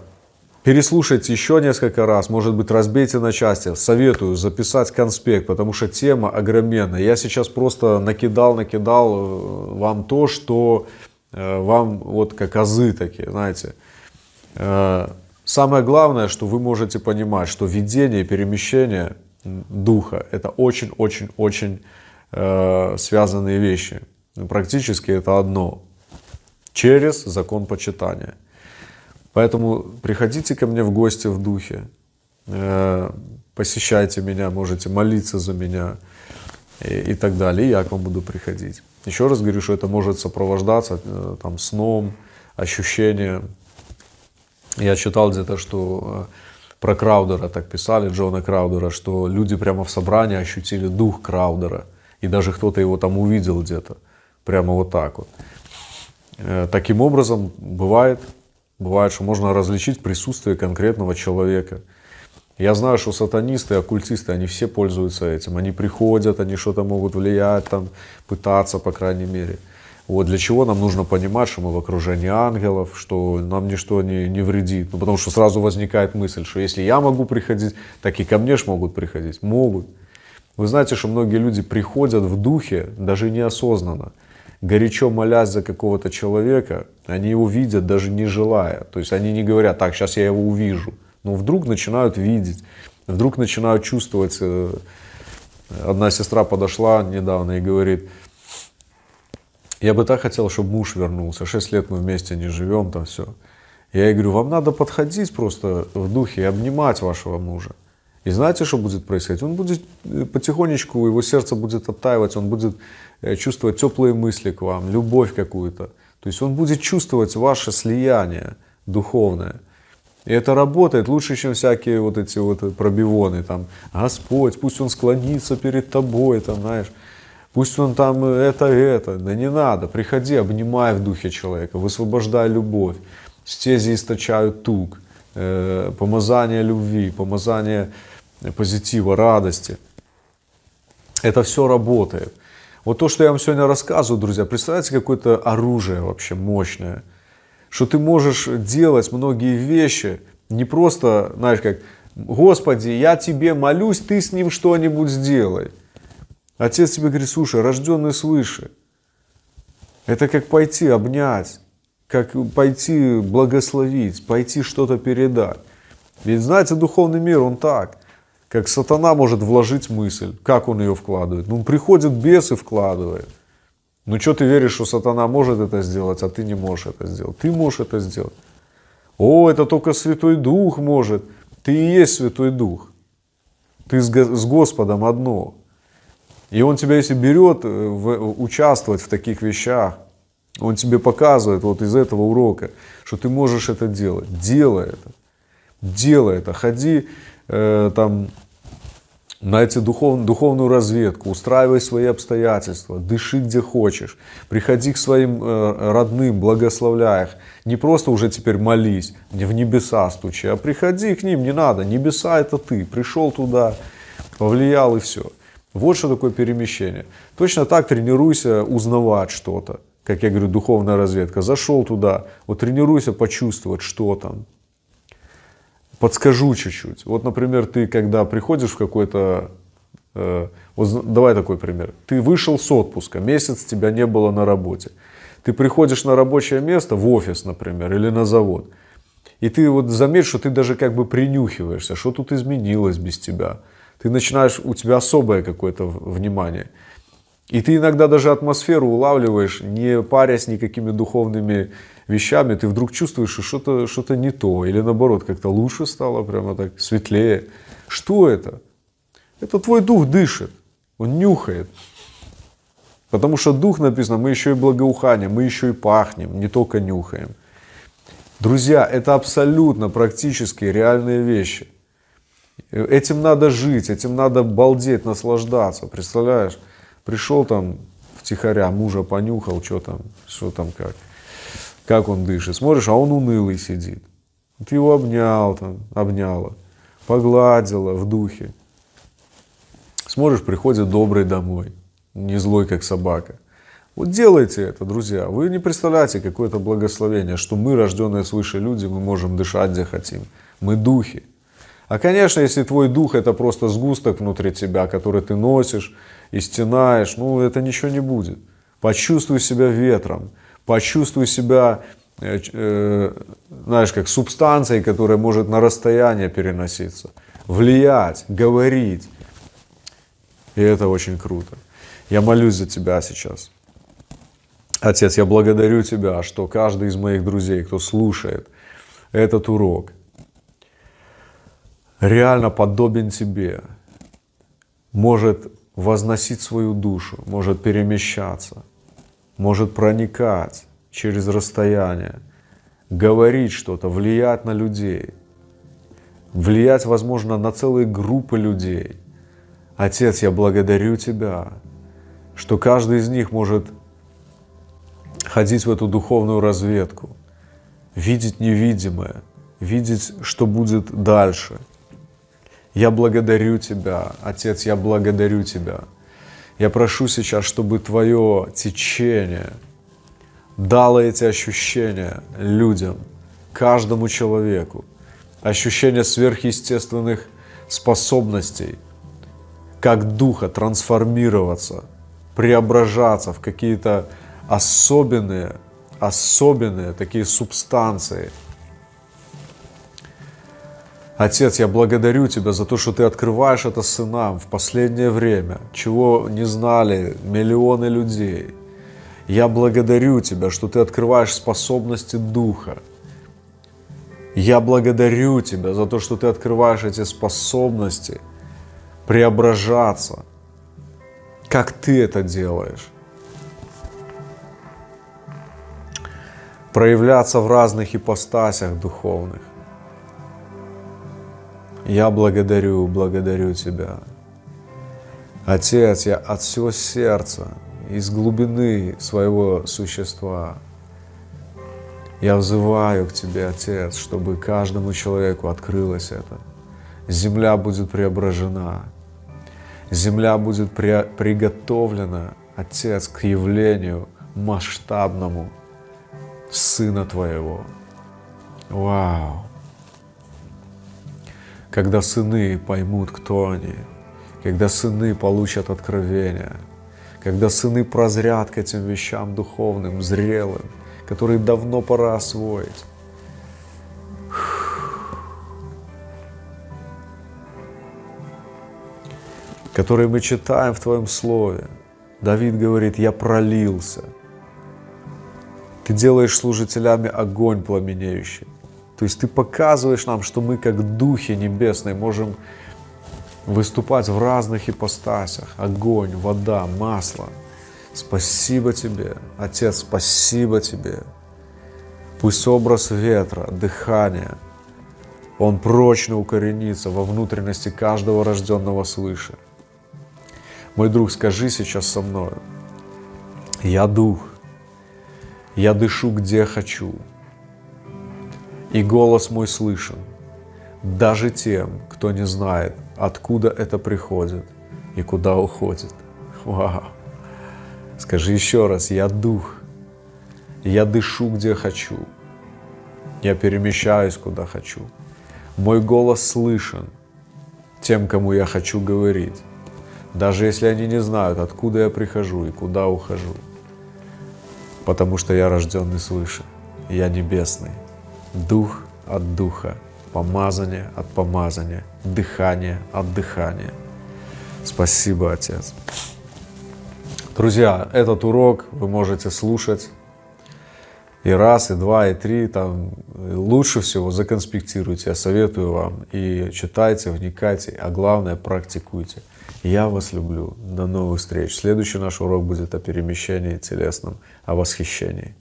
Speaker 1: Переслушайте еще несколько раз, может быть, разбейте на части. Советую записать конспект, потому что тема огроменная. Я сейчас просто накидал-накидал э, вам то, что э, вам вот как азы такие, знаете. Э, самое главное, что вы можете понимать, что видение, перемещение – духа. Это очень-очень-очень э, связанные вещи. Ну, практически это одно. Через закон почитания. Поэтому приходите ко мне в гости в духе. Э, посещайте меня, можете молиться за меня и, и так далее. И я к вам буду приходить. Еще раз говорю, что это может сопровождаться э, там, сном, ощущением. Я читал где-то, что э, про Краудера так писали, Джона Краудера, что люди прямо в собрании ощутили дух Краудера. И даже кто-то его там увидел где-то. Прямо вот так вот. Э, таким образом, бывает, бывает, что можно различить присутствие конкретного человека. Я знаю, что сатанисты, оккультисты, они все пользуются этим. Они приходят, они что-то могут влиять, там, пытаться, по крайней мере. Вот для чего нам нужно понимать, что мы в окружении ангелов, что нам ничто не, не вредит. Ну, потому что сразу возникает мысль, что если я могу приходить, так и ко мне ж могут приходить. Могут. Вы знаете, что многие люди приходят в духе, даже неосознанно, горячо молясь за какого-то человека, они его видят, даже не желая. То есть они не говорят, так, сейчас я его увижу. Но вдруг начинают видеть, вдруг начинают чувствовать. Э, одна сестра подошла недавно и говорит, я бы так хотел, чтобы муж вернулся. Шесть лет мы вместе не живем, там все. Я ей говорю, вам надо подходить просто в духе и обнимать вашего мужа. И знаете, что будет происходить? Он будет э, потихонечку, его сердце будет оттаивать, он будет э, чувствовать теплые мысли к вам, любовь какую-то. То есть он будет чувствовать ваше слияние духовное. И это работает лучше, чем всякие вот эти вот пробивоны, там, Господь, пусть он склонится перед тобой, там, знаешь. Пусть он там это, это, да не надо, приходи, обнимай в духе человека, высвобождай любовь. Стези источают туг, э, помазание любви, помазание позитива, радости. Это все работает. Вот то, что я вам сегодня рассказываю, друзья, представляете, какое-то оружие вообще мощное, что ты можешь делать многие вещи, не просто, знаешь, как, Господи, я тебе молюсь, ты с ним что-нибудь сделай. Отец тебе говорит, слушай, рожденный свыше. Это как пойти обнять, как пойти благословить, пойти что-то передать. Ведь знаете, духовный мир, он так, как сатана может вложить мысль, как он ее вкладывает. Ну, приходит бес и вкладывает. Ну, что ты веришь, что сатана может это сделать, а ты не можешь это сделать? Ты можешь это сделать. О, это только Святой Дух может. Ты и есть Святой Дух. Ты с Господом одно. И он тебя, если берет э, в, э, участвовать в таких вещах, он тебе показывает вот из этого урока, что ты можешь это делать. Делай это. Делай это. Ходи э, там на эти духов, духовную разведку, устраивай свои обстоятельства, дыши где хочешь, приходи к своим э, родным, благословляй их. Не просто уже теперь молись, в небеса стучи, а приходи к ним, не надо. Небеса это ты, пришел туда, повлиял и все. Вот что такое перемещение. Точно так тренируйся узнавать что-то. Как я говорю, духовная разведка. Зашел туда, вот тренируйся почувствовать, что там. Подскажу чуть-чуть. Вот, например, ты когда приходишь в какой-то... Э, вот давай такой пример. Ты вышел с отпуска, месяц тебя не было на работе. Ты приходишь на рабочее место, в офис, например, или на завод. И ты вот заметишь, что ты даже как бы принюхиваешься, что тут изменилось без тебя ты начинаешь, у тебя особое какое-то внимание. И ты иногда даже атмосферу улавливаешь, не парясь никакими духовными вещами, ты вдруг чувствуешь, что что-то что не то, или наоборот, как-то лучше стало, прямо так светлее. Что это? Это твой дух дышит, он нюхает. Потому что дух написано, мы еще и благоухание, мы еще и пахнем, не только нюхаем. Друзья, это абсолютно практические, реальные вещи – Этим надо жить, этим надо балдеть, наслаждаться. Представляешь, пришел там втихаря, мужа понюхал, что там, что там как, как он дышит. Смотришь, а он унылый сидит. Ты его обнял там, обняла, погладила в духе. Смотришь, приходит добрый домой, не злой, как собака. Вот делайте это, друзья. Вы не представляете какое-то благословение, что мы, рожденные свыше люди, мы можем дышать, где хотим. Мы духи. А, конечно, если твой дух это просто сгусток внутри тебя, который ты носишь и стенаешь, ну, это ничего не будет. Почувствуй себя ветром, почувствуй себя, э, э, знаешь, как субстанцией, которая может на расстояние переноситься, влиять, говорить. И это очень круто. Я молюсь за тебя сейчас. Отец, я благодарю тебя, что каждый из моих друзей, кто слушает этот урок, реально подобен тебе, может возносить свою душу, может перемещаться, может проникать через расстояние, говорить что-то, влиять на людей, влиять, возможно, на целые группы людей. Отец, я благодарю Тебя, что каждый из них может ходить в эту духовную разведку, видеть невидимое, видеть, что будет дальше – я благодарю Тебя, Отец, я благодарю Тебя. Я прошу сейчас, чтобы Твое течение дало эти ощущения людям, каждому человеку, ощущение сверхъестественных способностей, как духа трансформироваться, преображаться в какие-то особенные, особенные такие субстанции – Отец, я благодарю Тебя за то, что Ты открываешь это сынам в последнее время, чего не знали миллионы людей. Я благодарю Тебя, что Ты открываешь способности Духа. Я благодарю Тебя за то, что Ты открываешь эти способности преображаться, как Ты это делаешь. проявляться в разных ипостасях духовных. Я благодарю, благодарю Тебя. Отец, я от всего сердца, из глубины своего существа, я взываю к Тебе, Отец, чтобы каждому человеку открылось это. Земля будет преображена. Земля будет при, приготовлена, Отец, к явлению масштабному Сына Твоего. Вау! когда сыны поймут, кто они, когда сыны получат откровение, когда сыны прозрят к этим вещам духовным, зрелым, которые давно пора освоить. которые мы читаем в Твоем Слове. Давид говорит, я пролился. Ты делаешь служителями огонь пламенеющий. То есть ты показываешь нам, что мы как Духи Небесные можем выступать в разных ипостасях. Огонь, вода, масло. Спасибо тебе, Отец, спасибо тебе. Пусть образ ветра, дыхания, он прочно укоренится во внутренности каждого рожденного свыше. Мой друг, скажи сейчас со мною, я дух, я дышу где хочу, и голос мой слышен, даже тем, кто не знает, откуда это приходит и куда уходит. Вау! Скажи еще раз, я дух, я дышу, где хочу, я перемещаюсь, куда хочу. Мой голос слышен тем, кому я хочу говорить, даже если они не знают, откуда я прихожу и куда ухожу, потому что я рожденный свыше, я небесный дух от духа, помазание от помазания, дыхание от дыхания. Спасибо, Отец. Друзья, этот урок вы можете слушать и раз, и два, и три, там э, лучше всего законспектируйте, я советую вам, и читайте, вникайте, а главное практикуйте. Я вас люблю. До новых встреч. Следующий наш урок будет о перемещении телесном, о восхищении.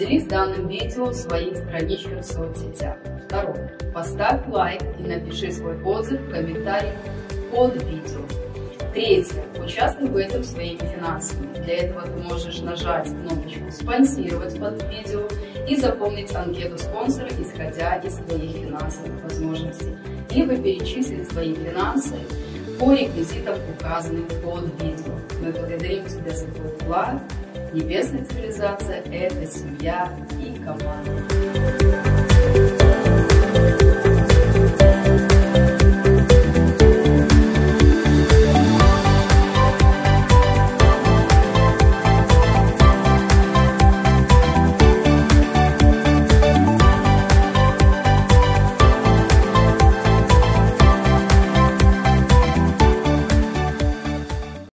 Speaker 1: Поделись данным видео в своих страничках в соцсетях. Второе. Поставь лайк и напиши свой отзыв в комментариях под видео. Третье. Участвуй в этом своими финансами. Для этого ты можешь нажать кнопочку «Спонсировать» под видео и заполнить анкету спонсора, исходя из своих финансовых возможностей, либо перечислить свои финансы по реквизитам, указанным под видео. Мы благодарим тебя за твой вклад Небесная цивилизация – это семья и команда.